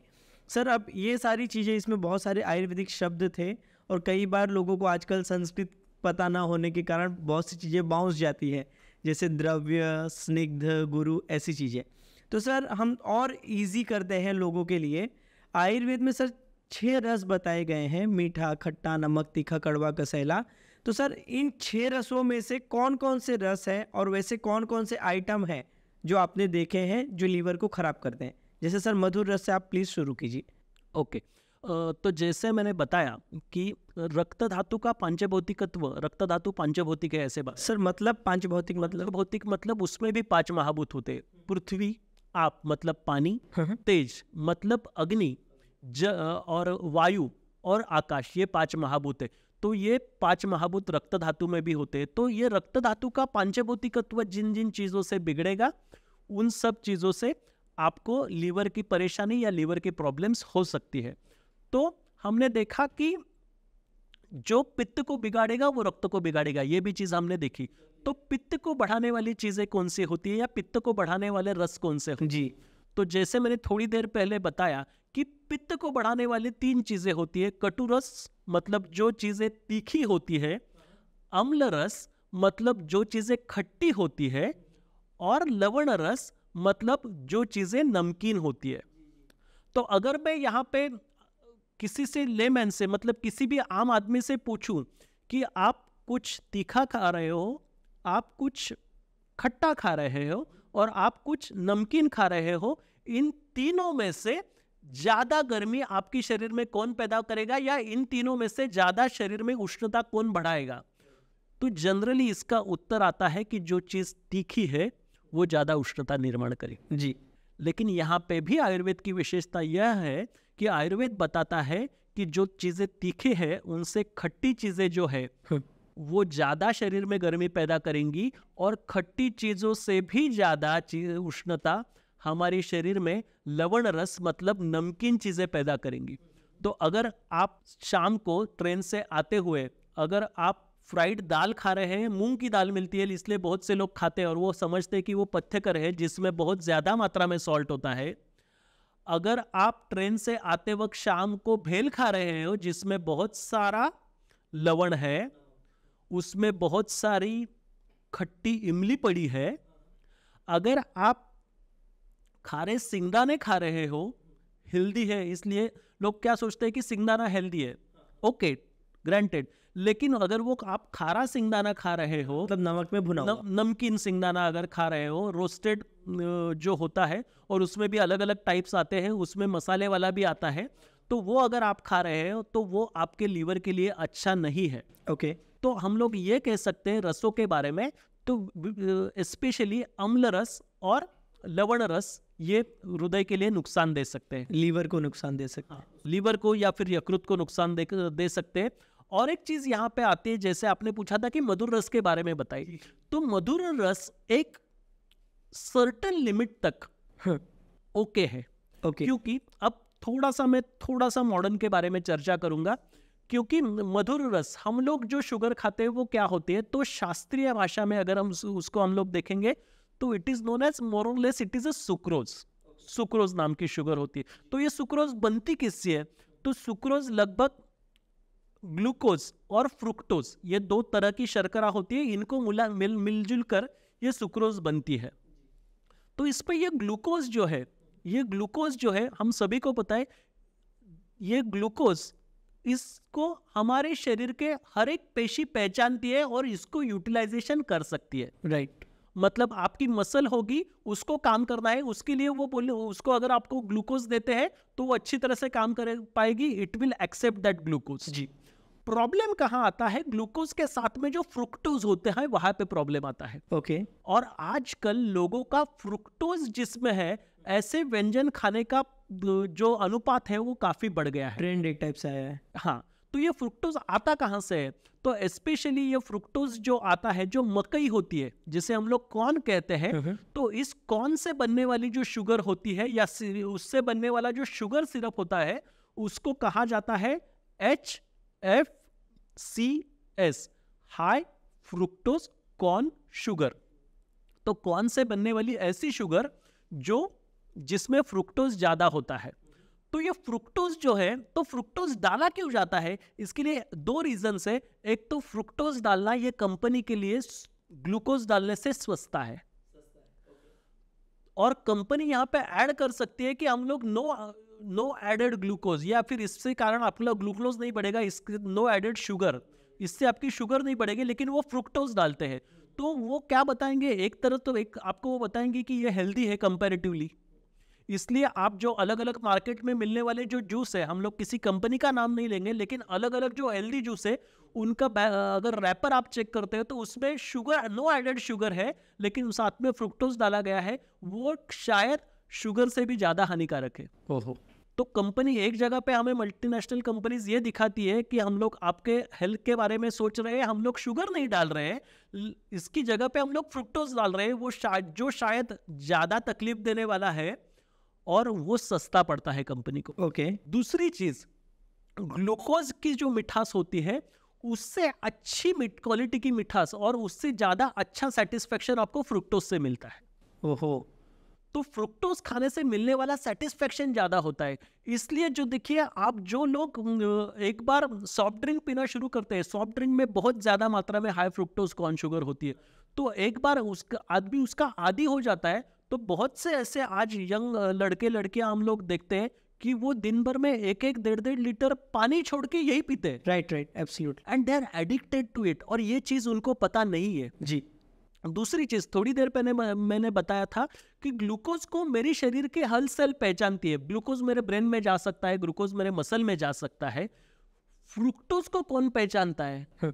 सर अब ये सारी चीज़ें इसमें बहुत सारे आयुर्वेदिक शब्द थे और कई बार लोगों को आजकल संस्कृत पता ना होने के कारण बहुत सी चीज़ें बाउंस जाती है जैसे द्रव्य स्निग्ध गुरु ऐसी चीज़ें तो सर हम और इजी करते हैं लोगों के लिए आयुर्वेद में सर छः रस बताए गए हैं मीठा खट्टा नमक तीखा कड़वा कसैला तो सर इन छह रसों में से कौन कौन से रस हैं और वैसे कौन कौन से आइटम हैं जो आपने देखे हैं जो लीवर को ख़राब करते हैं जैसे सर मधुर रस से आप प्लीज़ शुरू कीजिए ओके तो जैसे मैंने बताया कि रक्त धातु का पांचभौतिकत्व रक्त धातु पांचभौतिक है ऐसे बात सर मतलब पांच भौतिक मतलब भौतिक मतलब उसमें भी पांच महाभूत होते पृथ्वी आप मतलब पानी हाँ, हाँ। तेज मतलब अग्नि ज और वायु और आकाश ये पांच महाभूत है तो ये पांच महाभूत रक्त धातु में भी होते हैं तो ये रक्त धातु का पांचभूतिकत्व जिन जिन चीज़ों से बिगड़ेगा उन सब चीज़ों से आपको लीवर की परेशानी या लीवर की प्रॉब्लम्स हो सकती है तो हमने देखा कि जो पित्त को बिगाड़ेगा वो रक्त को बिगाड़ेगा ये भी चीज़ हमने देखी तो पित्त को बढ़ाने वाली चीज़ें कौन सी होती है या पित्त को बढ़ाने वाले रस कौन से जी तो जैसे मैंने थोड़ी देर पहले बताया कि पित्त को बढ़ाने वाली तीन चीज़ें होती है कटु रस मतलब जो चीज़ें तीखी होती है अम्ल रस मतलब जो चीज़ें खट्टी होती है और लवण रस मतलब जो चीज़ें नमकीन होती है तो अगर मैं यहाँ पे किसी से लेमैन से मतलब किसी भी आम आदमी से पूछूं कि आप कुछ तीखा खा रहे हो आप कुछ खट्टा खा रहे हो और आप कुछ नमकीन खा रहे हो इन तीनों में से ज्यादा गर्मी आपकी शरीर में कौन पैदा करेगा या इन तीनों में से ज्यादा शरीर में उष्णता कौन बढ़ाएगा तो जनरली इसका उत्तर आता है कि जो चीज तीखी है वो ज्यादा उष्णता निर्माण करे जी लेकिन यहाँ पे भी आयुर्वेद की विशेषता यह है कि आयुर्वेद बताता है कि जो चीजें तीखी है उनसे खट्टी चीजें जो है वो ज्यादा शरीर में गर्मी पैदा करेंगी और खट्टी चीजों से भी ज्यादा उष्णता हमारे शरीर में लवण रस मतलब नमकीन चीज़ें पैदा करेंगी तो अगर आप शाम को ट्रेन से आते हुए अगर आप फ्राइड दाल खा रहे हैं मूंग की दाल मिलती है इसलिए बहुत से लोग खाते हैं और वो समझते हैं कि वो पथ्यकर है जिसमें बहुत ज़्यादा मात्रा में सॉल्ट होता है अगर आप ट्रेन से आते वक्त शाम को भेल खा रहे हैं जिसमें बहुत सारा लवण है उसमें बहुत सारी खट्टी इमली पड़ी है अगर आप खारे सिंगदाने खा रहे हो हेल्दी है इसलिए लोग क्या सोचते हैं कि सिंगदाना हेल्दी है ओके ग्रांटेड लेकिन अगर वो आप खारा सिंगदाना खा रहे हो मतलब नमक में भुना नमकीन सिंगदाना अगर खा रहे हो रोस्टेड जो होता है और उसमें भी अलग अलग टाइप्स आते हैं उसमें मसाले वाला भी आता है तो वो अगर आप खा रहे हो तो वो आपके लीवर के लिए अच्छा नहीं है ओके okay. तो हम लोग ये कह सकते हैं रसों के बारे में तो स्पेशली अम्ल रस और लवण रस ये हृदय के लिए नुकसान दे सकते हैं लीवर को नुकसान दे सकते हैं लीवर हाँ, को या फिर यकृत को नुकसान दे, दे सकते हैं और एक चीज यहाँ पे आती है जैसे आपने पूछा था कि मधुर रस के बारे में बताइए तो मधुर रस एक सर्टन लिमिट तक ओके हाँ। है ओके क्योंकि अब थोड़ा सा मैं थोड़ा सा मॉडर्न के बारे में चर्चा करूंगा क्योंकि मधुर रस हम लोग जो शुगर खाते हैं वो क्या होते हैं तो शास्त्रीय भाषा में अगर हम उसको हम लोग देखेंगे तो it is known as molasses it is a sucrose sucrose नाम की शुगर होती है तो ये सुक्रोज बनती किससे है तो सुक्रोज लगभग ग्लूकोज और फ्रुक्टोज ये दो तरह की शर्करा होती है इनको मुला मिल मिलजुल कर ये सुक्रोज बनती है तो इस पर यह ग्लूकोज जो है ये ग्लूकोज जो है हम सभी को पता है ये ग्लूकोज इसको हमारे शरीर के हर एक पेशी पहचानती है और इसको यूटिलाइजेशन कर सकती है राइट right. मतलब आपकी मसल होगी उसको काम करना है उसके लिए वो बोले उसको अगर आपको ग्लूकोज देते हैं तो वो अच्छी तरह से काम कर पाएगी it will accept that glucose जी प्रॉब्लम कहाँ आता है ग्लूकोज के साथ में जो फ्रुक्टोज होते हैं वहां पे प्रॉब्लम आता है ओके okay. और आजकल लोगों का फ्रुक्टोज जिसमें है ऐसे व्यंजन खाने का जो अनुपात है वो काफी बढ़ गया है ट्रेंड एक टाइप से आया है हाँ तो ये फ्रुक्टोज आता कहाँ से है तो स्पेशली ये फ्रुक्टोज जो आता है जो मकई होती है जिसे हम लोग कॉर्न कहते हैं हम्म, हम्म। तो इस कॉर्न से बनने वाली जो शुगर होती है या उससे बनने वाला जो शुगर सिरप होता है उसको कहा जाता है H F C S high fructose corn sugar तो कॉर्न से बनने वाली ऐसी शुगर जो जिसमें फ्रुक्टोज ज़्यादा होता है तो ये फ्रुक्टोज जो है तो फ्रुक्टोज डाला क्यों जाता है इसके लिए दो रीजन है एक तो फ्रुक्टोज डालना ये कंपनी के लिए ग्लूकोज डालने से सस्ता है और कंपनी यहाँ पे ऐड कर सकती है कि हम लोग नो नो एडेड ग्लूकोज या फिर इससे कारण आप लोग ग्लूकोज नहीं बढ़ेगा इसके नो एडेड शुगर इससे आपकी शुगर नहीं बढ़ेगी लेकिन वो फ्रुक्टोज डालते हैं तो वो क्या बताएंगे एक तरफ तो एक आपको वो बताएंगे कि ये हेल्दी है कंपेरेटिवली इसलिए आप जो अलग अलग मार्केट में मिलने वाले जो जूस है हम लोग किसी कंपनी का नाम नहीं लेंगे लेकिन अलग अलग जो हेल्दी जूस है उनका अगर रैपर आप चेक करते हो तो उसमें शुगर नो एडेड शुगर है लेकिन साथ में फ्रुक्टोज डाला गया है वो शायद शुगर से भी ज़्यादा हानिकारक है ओहो तो कंपनी एक जगह पे हमें मल्टीनेशनल कंपनीज ये दिखाती है कि हम लोग आपके हेल्थ के बारे में सोच रहे हैं हम लोग शुगर नहीं डाल रहे हैं इसकी जगह पे हम लोग फ्रुक्टोज डाल रहे हैं वो शायद जो शायद ज़्यादा तकलीफ देने वाला है और वो सस्ता पड़ता है कंपनी को ओके okay. दूसरी चीज ग्लूकोज की जो मिठास होती है उससे अच्छी क्वालिटी की मिठास और उससे ज़्यादा अच्छा सेटिस्फेक्शन आपको फ्रुक्टोज से मिलता है ओहो तो फ्रुक्टोज खाने से मिलने वाला सेटिस्फेक्शन ज़्यादा होता है इसलिए जो देखिए आप जो लोग एक बार सॉफ्ट ड्रिंक पीना शुरू करते हैं सॉफ्ट ड्रिंक में बहुत ज़्यादा मात्रा में हाई फ्रुक्टोज कॉर्न शुगर होती है तो एक बार उसका आदमी उसका आदि हो जाता है तो बहुत से ऐसे आज यंग लड़के लड़कियां हम लोग देखते हैं कि वो दिन भर में एक एक डेढ़ डेढ़ लीटर पानी छोड़ के यही पीते हैं right right absolute and they are addicted to it और ये चीज उनको पता नहीं है जी दूसरी चीज थोड़ी देर पहले मैंने बताया था कि ग्लूकोज को मेरे शरीर के हल सेल पहचानती है ग्लूकोज मेरे ब्रेन में जा सकता है ग्लूकोज मेरे मसल में जा सकता है फ्रुक्टोज को कौन पहचानता है हाँ।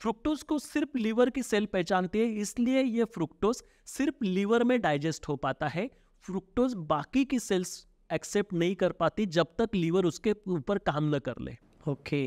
फ्रुक्टोज को सिर्फ लीवर की सेल पहचानती है इसलिए ये फ्रुक्टोज सिर्फ लीवर में डाइजेस्ट हो पाता है फ्रुक्टोज बाकी की सेल्स एक्सेप्ट नहीं कर पाती जब तक लीवर उसके ऊपर काम न कर ले ओके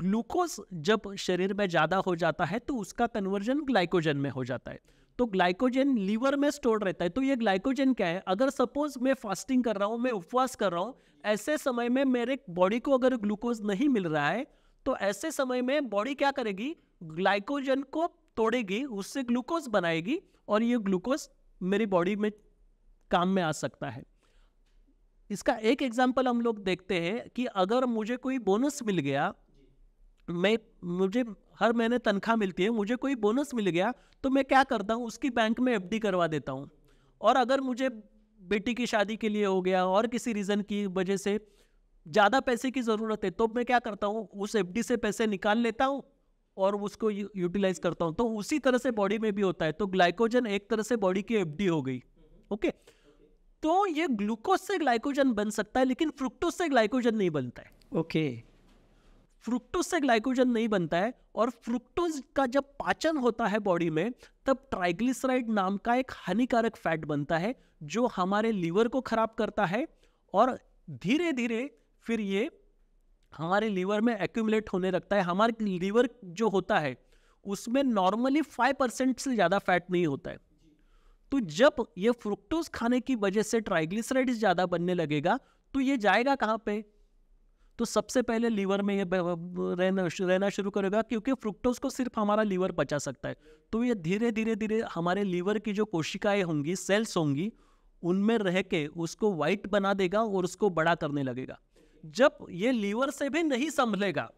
ग्लूकोज जब शरीर में ज़्यादा हो जाता है तो उसका कन्वर्जन ग्लाइकोजन में हो जाता है तो ग्लाइकोजन लीवर में स्टोर रहता है तो ये ग्लाइकोजन क्या है अगर सपोज मैं फास्टिंग कर रहा हूँ मैं उपवास कर रहा हूँ ऐसे समय में मेरे बॉडी को अगर ग्लूकोज नहीं मिल रहा है तो ऐसे समय में बॉडी क्या करेगी ग्लाइकोजन को तोड़ेगी उससे ग्लूकोज बनाएगी और ये ग्लूकोज मेरी बॉडी में काम में आ सकता है इसका एक एग्जाम्पल हम लोग देखते हैं कि अगर मुझे कोई बोनस मिल गया मैं मुझे हर महीने तनख्वाह मिलती है मुझे कोई बोनस मिल गया तो मैं क्या करता हूँ उसकी बैंक में एफडी करवा देता हूँ और अगर मुझे बेटी की शादी के लिए हो गया और किसी रीज़न की वजह से ज़्यादा पैसे की ज़रूरत है तो मैं क्या करता हूँ उस एफडी से पैसे निकाल लेता हूँ और उसको यूटिलाइज करता हूँ तो उसी तरह से बॉडी में भी होता है तो ग्लाइकोजन एक तरह से बॉडी की एफ हो गई ओके तो ये ग्लूकोज से ग्लाइकोजन बन सकता है लेकिन फ्रुक्टोज से ग्लाइकोजन नहीं बनता है ओके फ्रुक्टोज से ग्लाइकोजन नहीं बनता है और फ्रुक्टोज का जब पाचन होता है बॉडी में तब ट्राइग्लिसराइड नाम का एक हानिकारक फैट बनता है जो हमारे लीवर को खराब करता है और धीरे धीरे फिर ये हमारे लीवर में एक्यूमुलेट होने लगता है हमारे लीवर जो होता है उसमें नॉर्मली फाइव परसेंट से ज़्यादा फैट नहीं होता है तो जब ये फ्रुक्टोज खाने की वजह से ट्राइग्लिसराइड ज़्यादा बनने लगेगा तो ये जाएगा कहाँ पे तो सबसे पहले लीवर में ये रहना रहना शुरू करेगा क्योंकि फ्रुक्टोज को सिर्फ हमारा लीवर बचा सकता है तो ये धीरे धीरे धीरे हमारे लीवर की जो कोशिकाएं होंगी सेल्स होंगी उनमें रह के उसको वाइट बना देगा और उसको बड़ा करने लगेगा जब ये लीवर से भी नहीं संभलेगा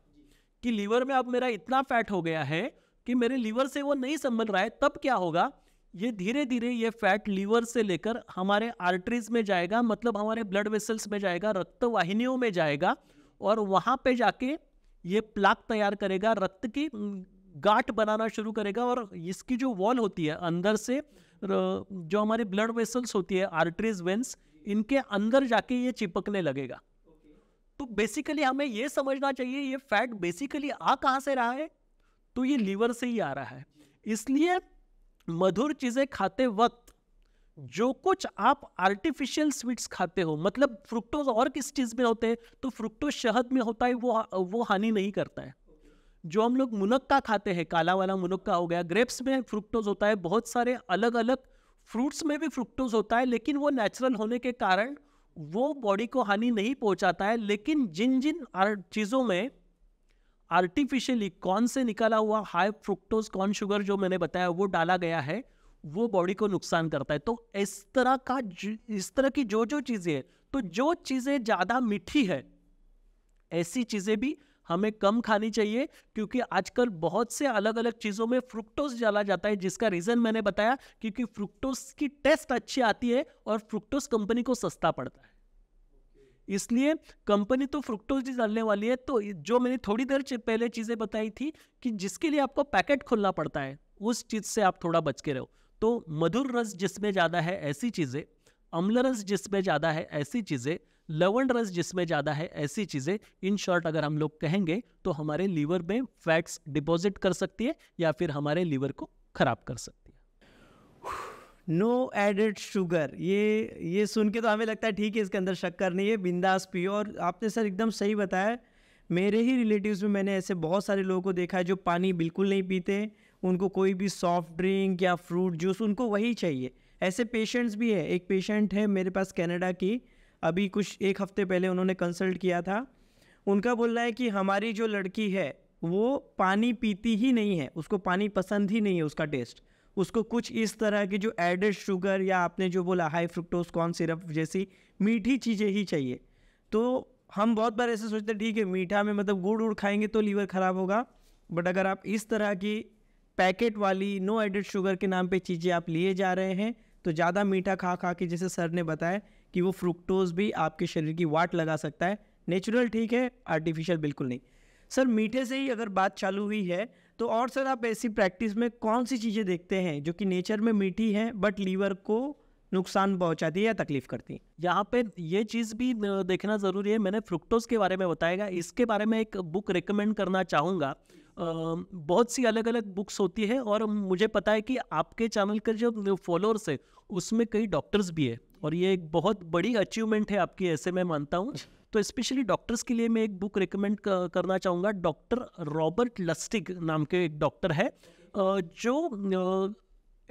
कि लीवर में अब मेरा इतना फैट हो गया है कि मेरे लीवर से वो नहीं संभल रहा है तब क्या होगा ये धीरे धीरे ये फैट लीवर से लेकर हमारे आर्टरीज में जाएगा मतलब हमारे ब्लड वेसल्स में जाएगा रक्त वाहिनियों में जाएगा और वहाँ पे जाके ये प्लाक तैयार करेगा रक्त की गांठ बनाना शुरू करेगा और इसकी जो वॉल होती है अंदर से जो हमारे ब्लड वेसल्स होती है आर्टरीज वेंस इनके अंदर जाके ये चिपकने लगेगा तो बेसिकली हमें ये समझना चाहिए ये फैट बेसिकली आ कहाँ से रहा है तो ये लीवर से ही आ रहा है इसलिए मधुर चीज़ें खाते वक्त जो कुछ आप आर्टिफिशियल स्वीट्स खाते हो मतलब फ्रुक्टोज और किस चीज़ में होते हैं तो फ्रुक्टोज शहद में होता है वो वो हानि नहीं करता है जो हम लोग मुनक्का खाते हैं काला वाला मुनक्का हो गया ग्रेप्स में फ्रुक्टोज होता है बहुत सारे अलग अलग फ्रूट्स में भी फ्रुक्टोज होता है लेकिन वो नेचुरल होने के कारण वो बॉडी को हानि नहीं पहुंचाता है लेकिन जिन जिन चीज़ों में आर्टिफिशियली कौन से निकाला हुआ हाई फ्रुक्टोज कॉर्न शुगर जो मैंने बताया वो डाला गया है वो बॉडी को नुकसान करता है तो इस तरह का इस तरह की जो जो चीज़ें तो जो चीज़ें ज़्यादा मीठी है ऐसी चीज़ें भी हमें कम खानी चाहिए क्योंकि आजकल बहुत से अलग अलग चीज़ों में फ्रुक्टोज डाला जाता है जिसका रीज़न मैंने बताया क्योंकि फ्रुक्टोज की टेस्ट अच्छी आती है और फ्रुक्टोज कंपनी को सस्ता पड़ता है इसलिए कंपनी तो फ्रुक्टोज ही डालने वाली है तो जो मैंने थोड़ी देर पहले चीज़ें बताई थी कि जिसके लिए आपको पैकेट खोलना पड़ता है उस चीज़ से आप थोड़ा बच के रहो तो मधुर रस जिसमें ज़्यादा है ऐसी चीज़ें अम्ल रस जिसमें ज़्यादा है ऐसी चीज़ें लवन रस जिसमें ज़्यादा है ऐसी चीज़ें इन शॉर्ट अगर हम लोग कहेंगे तो हमारे लीवर में फैट्स डिपॉजिट कर सकती है या फिर हमारे लीवर को ख़राब कर सकती है नो एडेड शुगर ये ये सुन के तो हमें लगता है ठीक है इसके अंदर शक्कर नहीं है बिंदास पियो और आपने सर एकदम सही बताया मेरे ही रिलेटिव्स में मैंने ऐसे बहुत सारे लोगों को देखा है जो पानी बिल्कुल नहीं पीते उनको कोई भी सॉफ्ट ड्रिंक या फ्रूट जूस उनको वही चाहिए ऐसे पेशेंट्स भी है एक पेशेंट है मेरे पास कनाडा की अभी कुछ एक हफ्ते पहले उन्होंने कंसल्ट किया था उनका बोलना है कि हमारी जो लड़की है वो पानी पीती ही नहीं है उसको पानी पसंद ही नहीं है उसका टेस्ट उसको कुछ इस तरह के जो एडेड शुगर या आपने जो बोला हाई फ्रुक्टोज कॉर्न सिरप जैसी मीठी चीज़ें ही चाहिए तो हम बहुत बार ऐसे सोचते हैं ठीक है मीठा में मतलब गुड़ उड़ खाएंगे तो लीवर ख़राब होगा बट अगर आप इस तरह की पैकेट वाली नो एडेड शुगर के नाम पे चीज़ें आप लिए जा रहे हैं तो ज़्यादा मीठा खा खा के जैसे सर ने बताया कि वो फ्रुक्टोज भी आपके शरीर की वाट लगा सकता है नेचुरल ठीक है आर्टिफिशियल बिल्कुल नहीं सर मीठे से ही अगर बात चालू हुई है तो और सर आप ऐसी प्रैक्टिस में कौन सी चीज़ें देखते हैं जो कि नेचर में मीठी हैं बट लीवर को नुकसान पहुंचाती है या तकलीफ करती है यहाँ पे ये चीज़ भी देखना ज़रूरी है मैंने फ्रुक्टोज के बारे में बताएगा इसके बारे में एक बुक रिकमेंड करना चाहूँगा बहुत सी अलग अलग बुक्स होती है और मुझे पता है कि आपके चैनल के जो फॉलोअर्स है उसमें कई डॉक्टर्स भी है और ये एक बहुत बड़ी अचीवमेंट है आपकी ऐसे मैं मानता हूँ तो स्पेशली डॉक्टर्स के लिए मैं एक बुक रिकमेंड करना चाहूँगा डॉक्टर रॉबर्ट लस्टिक नाम के एक डॉक्टर है जो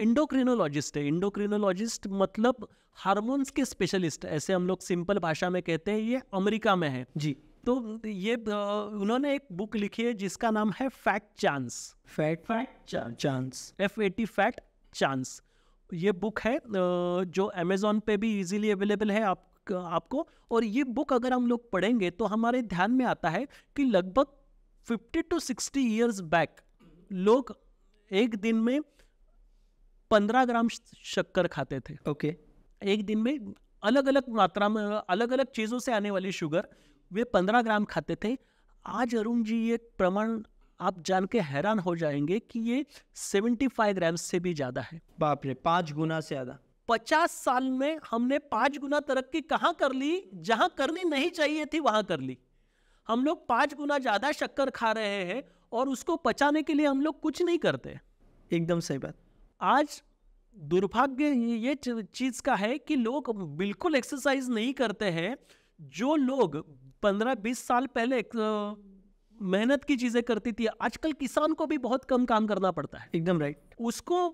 इंडोक्रिनोलॉजिस्ट है इंडोक्रिनोलॉजिस्ट मतलब हार्मोन्स के स्पेशलिस्ट ऐसे हम लोग सिंपल भाषा में कहते हैं ये अमेरिका में है जी तो ये उन्होंने एक बुक लिखी है जिसका नाम है fat chance fat fat chance F A T fat chance ये बुक है जो अमेज़ोन पे भी इजीली अवेलेबल है आप आपको और ये बुक अगर हम लोग पढ़ेंगे तो हमारे ध्यान में आता है कि लगभग 50 टू 60 इयर्स बैक लोग एक दिन में 15 ग्राम शक्कर खाते थे ओके okay. एक दिन में अलग अलग मात्रा में अलग अलग चीज़ों से आने वाली शुगर वे 15 ग्राम खाते थे आज अरुण जी ये प्रमाण आप जान के हैरान हो जाएंगे कि ये 75 ग्राम से भी ज़्यादा है बाप रे पांच गुना से ज़्यादा पचास साल में हमने पांच गुना तरक्की कहाँ कर ली जहां करनी नहीं चाहिए थी वहां कर ली हम लोग पांच गुना ज़्यादा शक्कर खा रहे हैं और उसको पचाने के लिए हम लोग कुछ नहीं करते एकदम सही बात आज दुर्भाग्य ये चीज़ का है कि लोग बिल्कुल एक्सरसाइज नहीं करते हैं जो लोग पंद्रह बीस साल पहले मेहनत की चीज़ें करती थी आजकल किसान को भी बहुत कम काम करना पड़ता है एकदम राइट उसको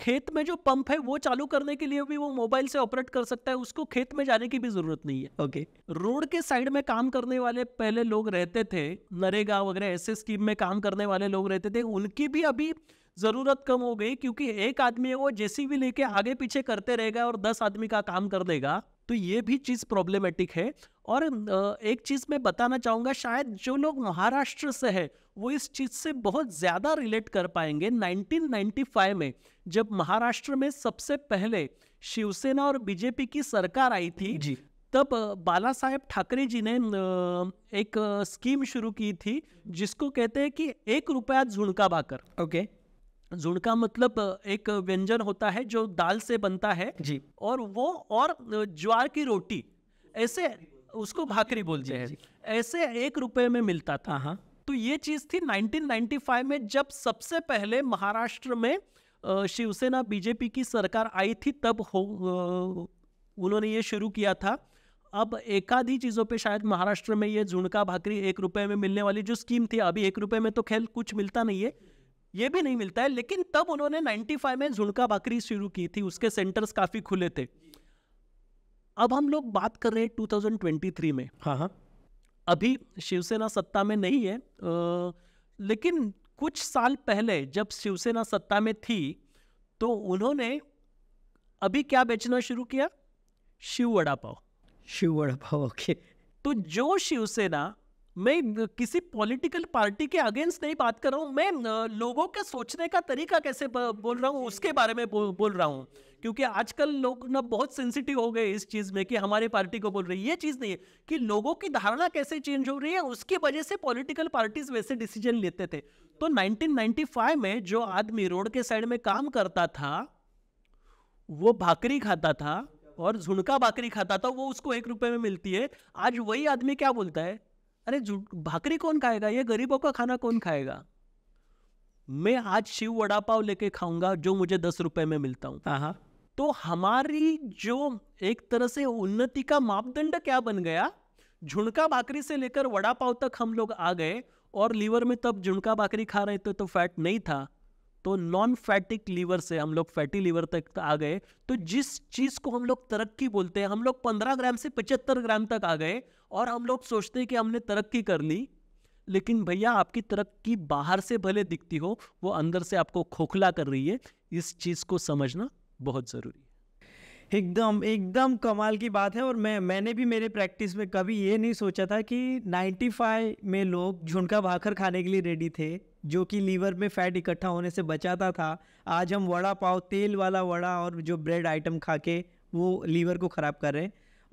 खेत में जो पंप है वो चालू करने के लिए भी वो मोबाइल से ऑपरेट कर सकता है उसको खेत में जाने की भी जरूरत नहीं है ओके okay. रोड के साइड में काम करने वाले पहले लोग रहते थे नरेगा वगैरह ऐसे स्कीम में काम करने वाले लोग रहते थे उनकी भी अभी जरूरत कम हो गई क्योंकि एक आदमी है वो जेसीबी लेके आगे पीछे करते रहेगा और दस आदमी का काम कर देगा तो ये भी चीज़ प्रॉब्लमेटिक है और एक चीज़ मैं बताना चाहूँगा शायद जो लोग महाराष्ट्र से हैं वो इस चीज़ से बहुत ज़्यादा रिलेट कर पाएंगे 1995 में जब महाराष्ट्र में सबसे पहले शिवसेना और बीजेपी की सरकार आई थी जी तब बाला साहेब ठाकरे जी ने एक स्कीम शुरू की थी जिसको कहते हैं कि एक रुपया झुणका बाकर ओके okay. जुड़का मतलब एक व्यंजन होता है जो दाल से बनता है जी और वो और ज्वार की रोटी ऐसे उसको भाकरी बोलते हैं ऐसे एक रुपए में मिलता था हाँ, हाँ तो ये चीज़ थी 1995 में जब सबसे पहले महाराष्ट्र में शिवसेना बीजेपी की सरकार आई थी तब हो उन्होंने ये शुरू किया था अब एकाधी चीज़ों पे शायद महाराष्ट्र में ये झुणका भाकरी एक रुपए में मिलने वाली जो स्कीम थी अभी एक रुपए में तो खेल कुछ मिलता नहीं है ये भी नहीं मिलता है लेकिन तब उन्होंने 95 में झुणका बाकरी शुरू की थी उसके सेंटर्स काफ़ी खुले थे अब हम लोग बात कर रहे हैं 2023 में हाँ हाँ अभी शिवसेना सत्ता में नहीं है आ, लेकिन कुछ साल पहले जब शिवसेना सत्ता में थी तो उन्होंने अभी क्या बेचना शुरू किया शिव वड़ा पाव शिव वड़ा पाव ओके तो जो शिवसेना मैं किसी पॉलिटिकल पार्टी के अगेंस्ट नहीं बात कर रहा हूँ मैं लोगों के सोचने का तरीका कैसे बोल रहा हूँ उसके बारे में बो, बोल रहा हूँ क्योंकि आजकल लोग ना बहुत सेंसिटिव हो गए इस चीज़ में कि हमारी पार्टी को बोल रही है ये चीज़ नहीं है कि लोगों की धारणा कैसे चेंज हो रही है उसकी वजह से पॉलिटिकल पार्टीज वैसे डिसीजन लेते थे तो 1995 में जो आदमी रोड के साइड में काम करता था वो भाकरी खाता था और झुणका भाकरी खाता था वो उसको एक रुपये में मिलती है आज वही आदमी क्या बोलता है अरे भाकरी कौन खाएगा ये गरीबों का खाना कौन खाएगा मैं आज शिव वड़ा पाव लेके खाऊंगा जो मुझे दस रुपए में मिलता हूँ हाँ, हाँ। तो हमारी जो एक तरह से उन्नति का मापदंड क्या बन गया झुणका भाकरी से लेकर वड़ा पाव तक हम लोग आ गए और लीवर में तब झुणका भाकरी खा रहे थे तो फैट नहीं था तो नॉन फैटिक लीवर से हम लोग फैटी लीवर तक तो आ गए तो जिस चीज़ को हम लोग तरक्की बोलते हैं हम लोग पंद्रह ग्राम से पचहत्तर ग्राम तक आ गए और हम लोग सोचते हैं कि हमने तरक्की कर ली लेकिन भैया आपकी तरक्की बाहर से भले दिखती हो वो अंदर से आपको खोखला कर रही है इस चीज़ को समझना बहुत ज़रूरी है एकदम एकदम कमाल की बात है और मैं मैंने भी मेरे प्रैक्टिस में कभी ये नहीं सोचा था कि 95 में लोग झुनका भाकर खाने के लिए रेडी थे जो कि लीवर में फैट इकट्ठा होने से बचाता था आज हम वड़ा पाव तेल वाला वड़ा और जो ब्रेड आइटम खा के वो लीवर को ख़राब कर रहे हैं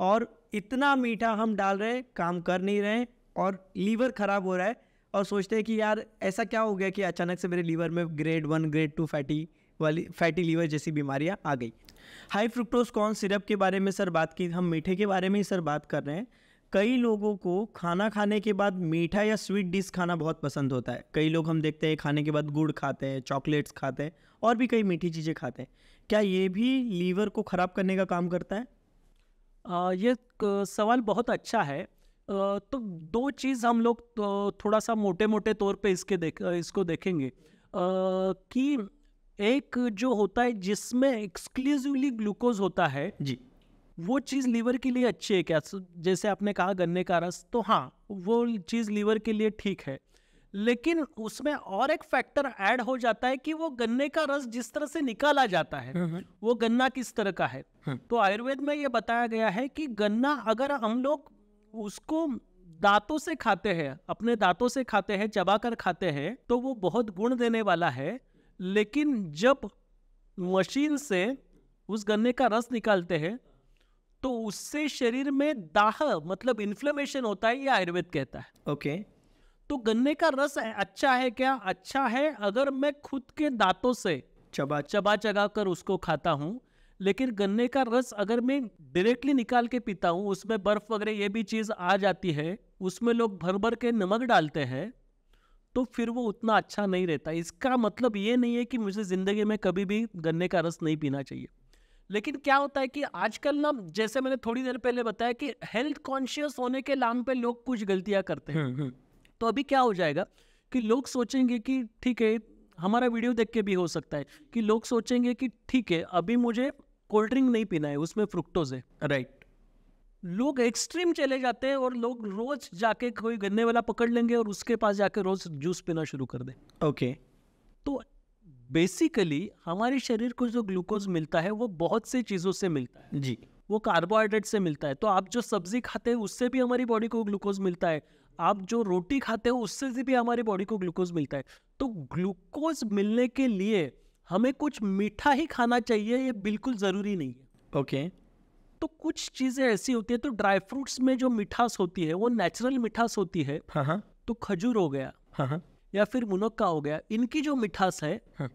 और इतना मीठा हम डाल रहे हैं काम कर नहीं रहे और लीवर ख़राब हो रहा है और सोचते हैं कि यार ऐसा क्या हो गया कि अचानक से मेरे लीवर में grade one grade two fatty वाली फैटी लीवर जैसी बीमारियाँ आ गई हाई फ्रुक्टोज कॉर्न सिरप के बारे में सर बात की हम मीठे के बारे में ही सर बात कर रहे हैं कई लोगों को खाना खाने के बाद मीठा या स्वीट डिश खाना बहुत पसंद होता है कई लोग हम देखते हैं खाने के बाद गुड़ खाते हैं चॉकलेट्स खाते हैं और भी कई मीठी चीज़ें खाते हैं क्या ये भी लीवर को ख़राब करने का काम करता है ये सवाल बहुत अच्छा है तो दो चीज़ हम लोग तो थोड़ा सा मोटे मोटे तौर पे इसके देख इसको देखेंगे कि एक जो होता है जिसमें एक्सक्लूसिवली ग्लूकोज होता है जी वो चीज़ लीवर के लिए अच्छी है क्या जैसे आपने कहा गन्ने का रस तो हाँ वो चीज़ लीवर के लिए ठीक है लेकिन उसमें और एक फैक्टर ऐड हो जाता है कि वो गन्ने का रस जिस तरह से निकाला जाता है हम्म, हम्म। वो गन्ना किस तरह का है हम्म। तो आयुर्वेद में ये बताया गया है कि गन्ना अगर हम लोग उसको दांतों से खाते हैं अपने दांतों से खाते हैं चबा कर खाते हैं तो वो बहुत गुण देने वाला है लेकिन जब मशीन से उस गन्ने का रस निकालते हैं तो उससे शरीर में दाह मतलब इन्फ्लेमेशन होता है ये आयुर्वेद कहता है ओके okay. तो गन्ने का रस है, अच्छा है क्या अच्छा है अगर मैं खुद के दांतों से चबा चबा चगा कर उसको खाता हूँ लेकिन गन्ने का रस अगर मैं डायरेक्टली निकाल के पीता हूँ उसमें बर्फ़ वगैरह ये भी चीज़ आ जाती है उसमें लोग भर भर के नमक डालते हैं तो फिर वो उतना अच्छा नहीं रहता इसका मतलब ये नहीं है कि मुझे ज़िंदगी में कभी भी गन्ने का रस नहीं पीना चाहिए लेकिन क्या होता है कि आजकल ना जैसे मैंने थोड़ी देर पहले बताया कि हेल्थ कॉन्शियस होने के नाम पे लोग कुछ गलतियां करते हैं हम्म, हम्म। तो अभी क्या हो जाएगा कि लोग सोचेंगे कि ठीक है हमारा वीडियो देख के भी हो सकता है कि लोग सोचेंगे कि ठीक है अभी मुझे कोल्ड ड्रिंक नहीं पीना है उसमें फ्रुक्टोज है राइट लोग एक्सट्रीम चले जाते हैं और लोग रोज जाके कोई गन्ने वाला पकड़ लेंगे और उसके पास जाके रोज जूस पीना शुरू कर दें ओके तो बेसिकली हमारे शरीर को जो ग्लूकोज मिलता है वो बहुत सी चीज़ों से मिलता है जी वो कार्बोहाइड्रेट से मिलता है तो आप जो सब्जी खाते हैं उससे भी हमारी बॉडी को ग्लूकोज मिलता है आप जो रोटी खाते हो उससे से भी हमारी बॉडी को ग्लूकोज मिलता है तो ग्लूकोज मिलने के लिए हमें कुछ मीठा ही खाना चाहिए ये बिल्कुल ज़रूरी नहीं है ओके तो कुछ चीज़ें ऐसी होती है तो ड्राई फ्रूट्स में जो मिठास होती है वो नेचुरल मिठास होती है हाँ, हाँ तो खजूर हो गया हाँ, हाँ या फिर मुनक्का हो गया इनकी जो मिठास है हाँ.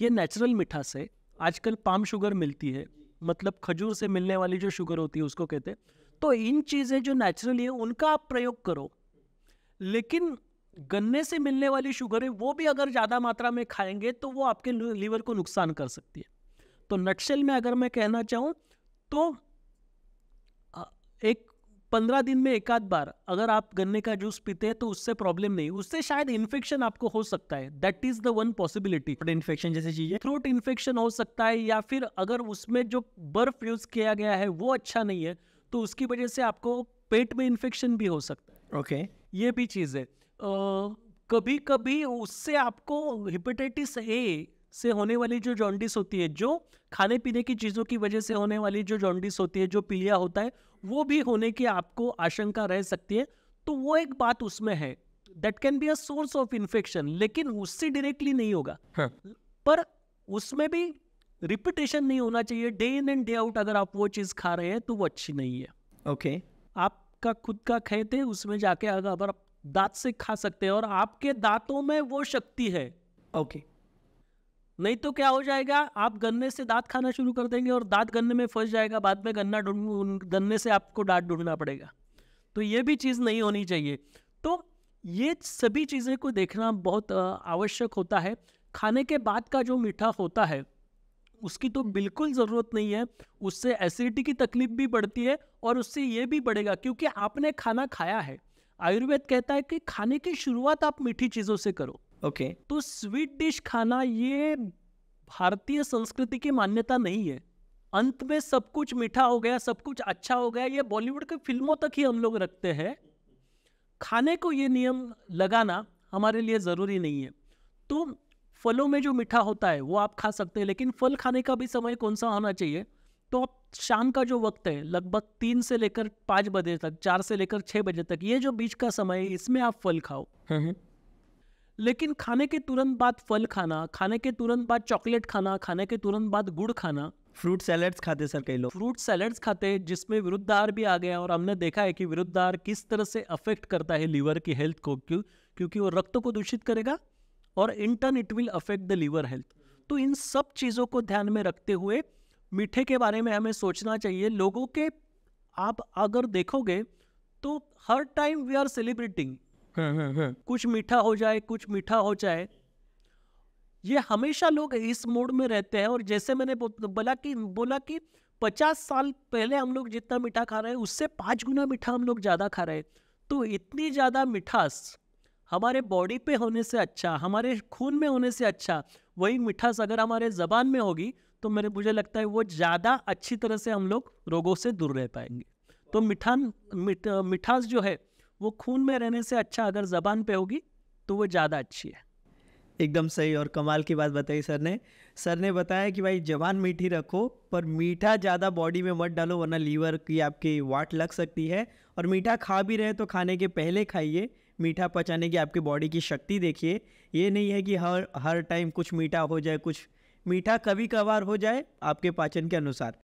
ये नेचुरल मिठास है आजकल पाम शुगर मिलती है मतलब खजूर से मिलने वाली जो शुगर होती है उसको कहते हैं तो इन चीज़ें जो नेचुरली है उनका आप प्रयोग करो लेकिन गन्ने से मिलने वाली शुगर है वो भी अगर ज़्यादा मात्रा में खाएंगे तो वो आपके लीवर को नुकसान कर सकती है तो नक्सल में अगर मैं कहना चाहूँ तो एक पंद्रह दिन में एक आध बार अगर आप गन्ने का जूस पीते हैं तो उससे प्रॉब्लम नहीं उससे शायद इन्फेक्शन आपको हो सकता है that is the one possibility infection जैसी चीजें थ्रोट इन्फेक्शन हो सकता है या फिर अगर उसमें जो बर्फ यूज किया गया है वो अच्छा नहीं है तो उसकी वजह से आपको पेट में इन्फेक्शन भी हो सकता है ओके okay. ये भी चीज़ है कभी कभी उससे आपको हिपेटाइटिस ए से होने वाली जो जॉन्डिस होती है जो खाने पीने की चीज़ों की वजह से होने वाली जो जॉन्डिस होती है जो पीलिया होता है वो भी होने की आपको आशंका रह सकती है तो वो एक बात उसमें है that can be a source of infection लेकिन उससे डायरेक्टली नहीं होगा हाँ। पर उसमें भी रिपीटेशन नहीं होना चाहिए day in and day out अगर आप वो चीज़ खा रहे हैं तो वो अच्छी नहीं है ओके okay. आप आपका खुद का खेत है उसमें जाके अगर आप दांत से खा सकते हैं और आपके दांतों में वो शक्ति है ओके okay. नहीं तो क्या हो जाएगा आप गन्ने से दांत खाना शुरू कर देंगे और दांत गन्ने में फंस जाएगा बाद में गन्ना ढूंढ गन्ने से आपको दांत ढूंढना पड़ेगा तो ये भी चीज़ नहीं होनी चाहिए तो ये सभी चीज़ें को देखना बहुत आवश्यक होता है खाने के बाद का जो मीठा होता है उसकी तो बिल्कुल ज़रूरत नहीं है उससे एसिडिटी की तकलीफ भी बढ़ती है और उससे ये भी बढ़ेगा क्योंकि आपने खाना खाया है आयुर्वेद कहता है कि खाने की शुरुआत आप मीठी चीज़ों से करो ओके okay. तो स्वीट डिश खाना ये भारतीय संस्कृति की मान्यता नहीं है अंत में सब कुछ मीठा हो गया सब कुछ अच्छा हो गया ये बॉलीवुड की फिल्मों तक ही हम लोग रखते हैं खाने को ये नियम लगाना हमारे लिए ज़रूरी नहीं है तो फलों में जो मीठा होता है वो आप खा सकते हैं लेकिन फल खाने का भी समय कौन सा होना चाहिए तो आप शाम का जो वक्त है लगभग तीन से लेकर पाँच बजे तक चार से लेकर छः बजे तक ये जो बीच का समय है इसमें आप फल खाओ हम्म, हम्म। लेकिन खाने के तुरंत बाद फल खाना खाने के तुरंत बाद चॉकलेट खाना खाने के तुरंत बाद गुड़ खाना फ्रूट सैलड्स खाते सर कई लोग फ्रूट सैलड्स खाते हैं जिसमें विरुद्ध आहार भी आ गया और हमने देखा है कि विरुद्ध आहार किस तरह से अफेक्ट करता है लीवर की हेल्थ को क्यों क्योंकि वो रक्त को दूषित करेगा और in turn it will affect the liver health तो इन सब चीज़ों को ध्यान में रखते हुए मीठे के बारे में हमें सोचना चाहिए लोगों के आप अगर देखोगे तो हर टाइम वी आर सेलिब्रेटिंग कुछ मीठा हो जाए कुछ मीठा हो जाए ये हमेशा लोग इस मोड में रहते हैं और जैसे मैंने बोला कि बोला कि पचास साल पहले हम लोग जितना मीठा खा रहे हैं उससे पाँच गुना मीठा हम लोग ज़्यादा खा रहे हैं तो इतनी ज़्यादा मिठास हमारे बॉडी पे होने से अच्छा हमारे खून में होने से अच्छा वही मिठास अगर हमारे ज़बान में होगी तो मेरे मुझे लगता है वो ज़्यादा अच्छी तरह से हम लोग रोगों से दूर रह पाएंगे तो मिठान मिठ, मिठास जो है वो खून में रहने से अच्छा अगर ज़बान पे होगी तो वो ज़्यादा अच्छी है एकदम सही और कमाल की बात बताई सर ने सर ने बताया कि भाई जबान मीठी रखो पर मीठा ज़्यादा बॉडी में मत डालो वरना लीवर की आपकी वाट लग सकती है और मीठा खा भी रहे तो खाने के पहले खाइए मीठा पचाने की आपकी बॉडी की शक्ति देखिए ये नहीं है कि हर हर टाइम कुछ मीठा हो जाए कुछ मीठा कभी कभार हो जाए आपके पाचन के अनुसार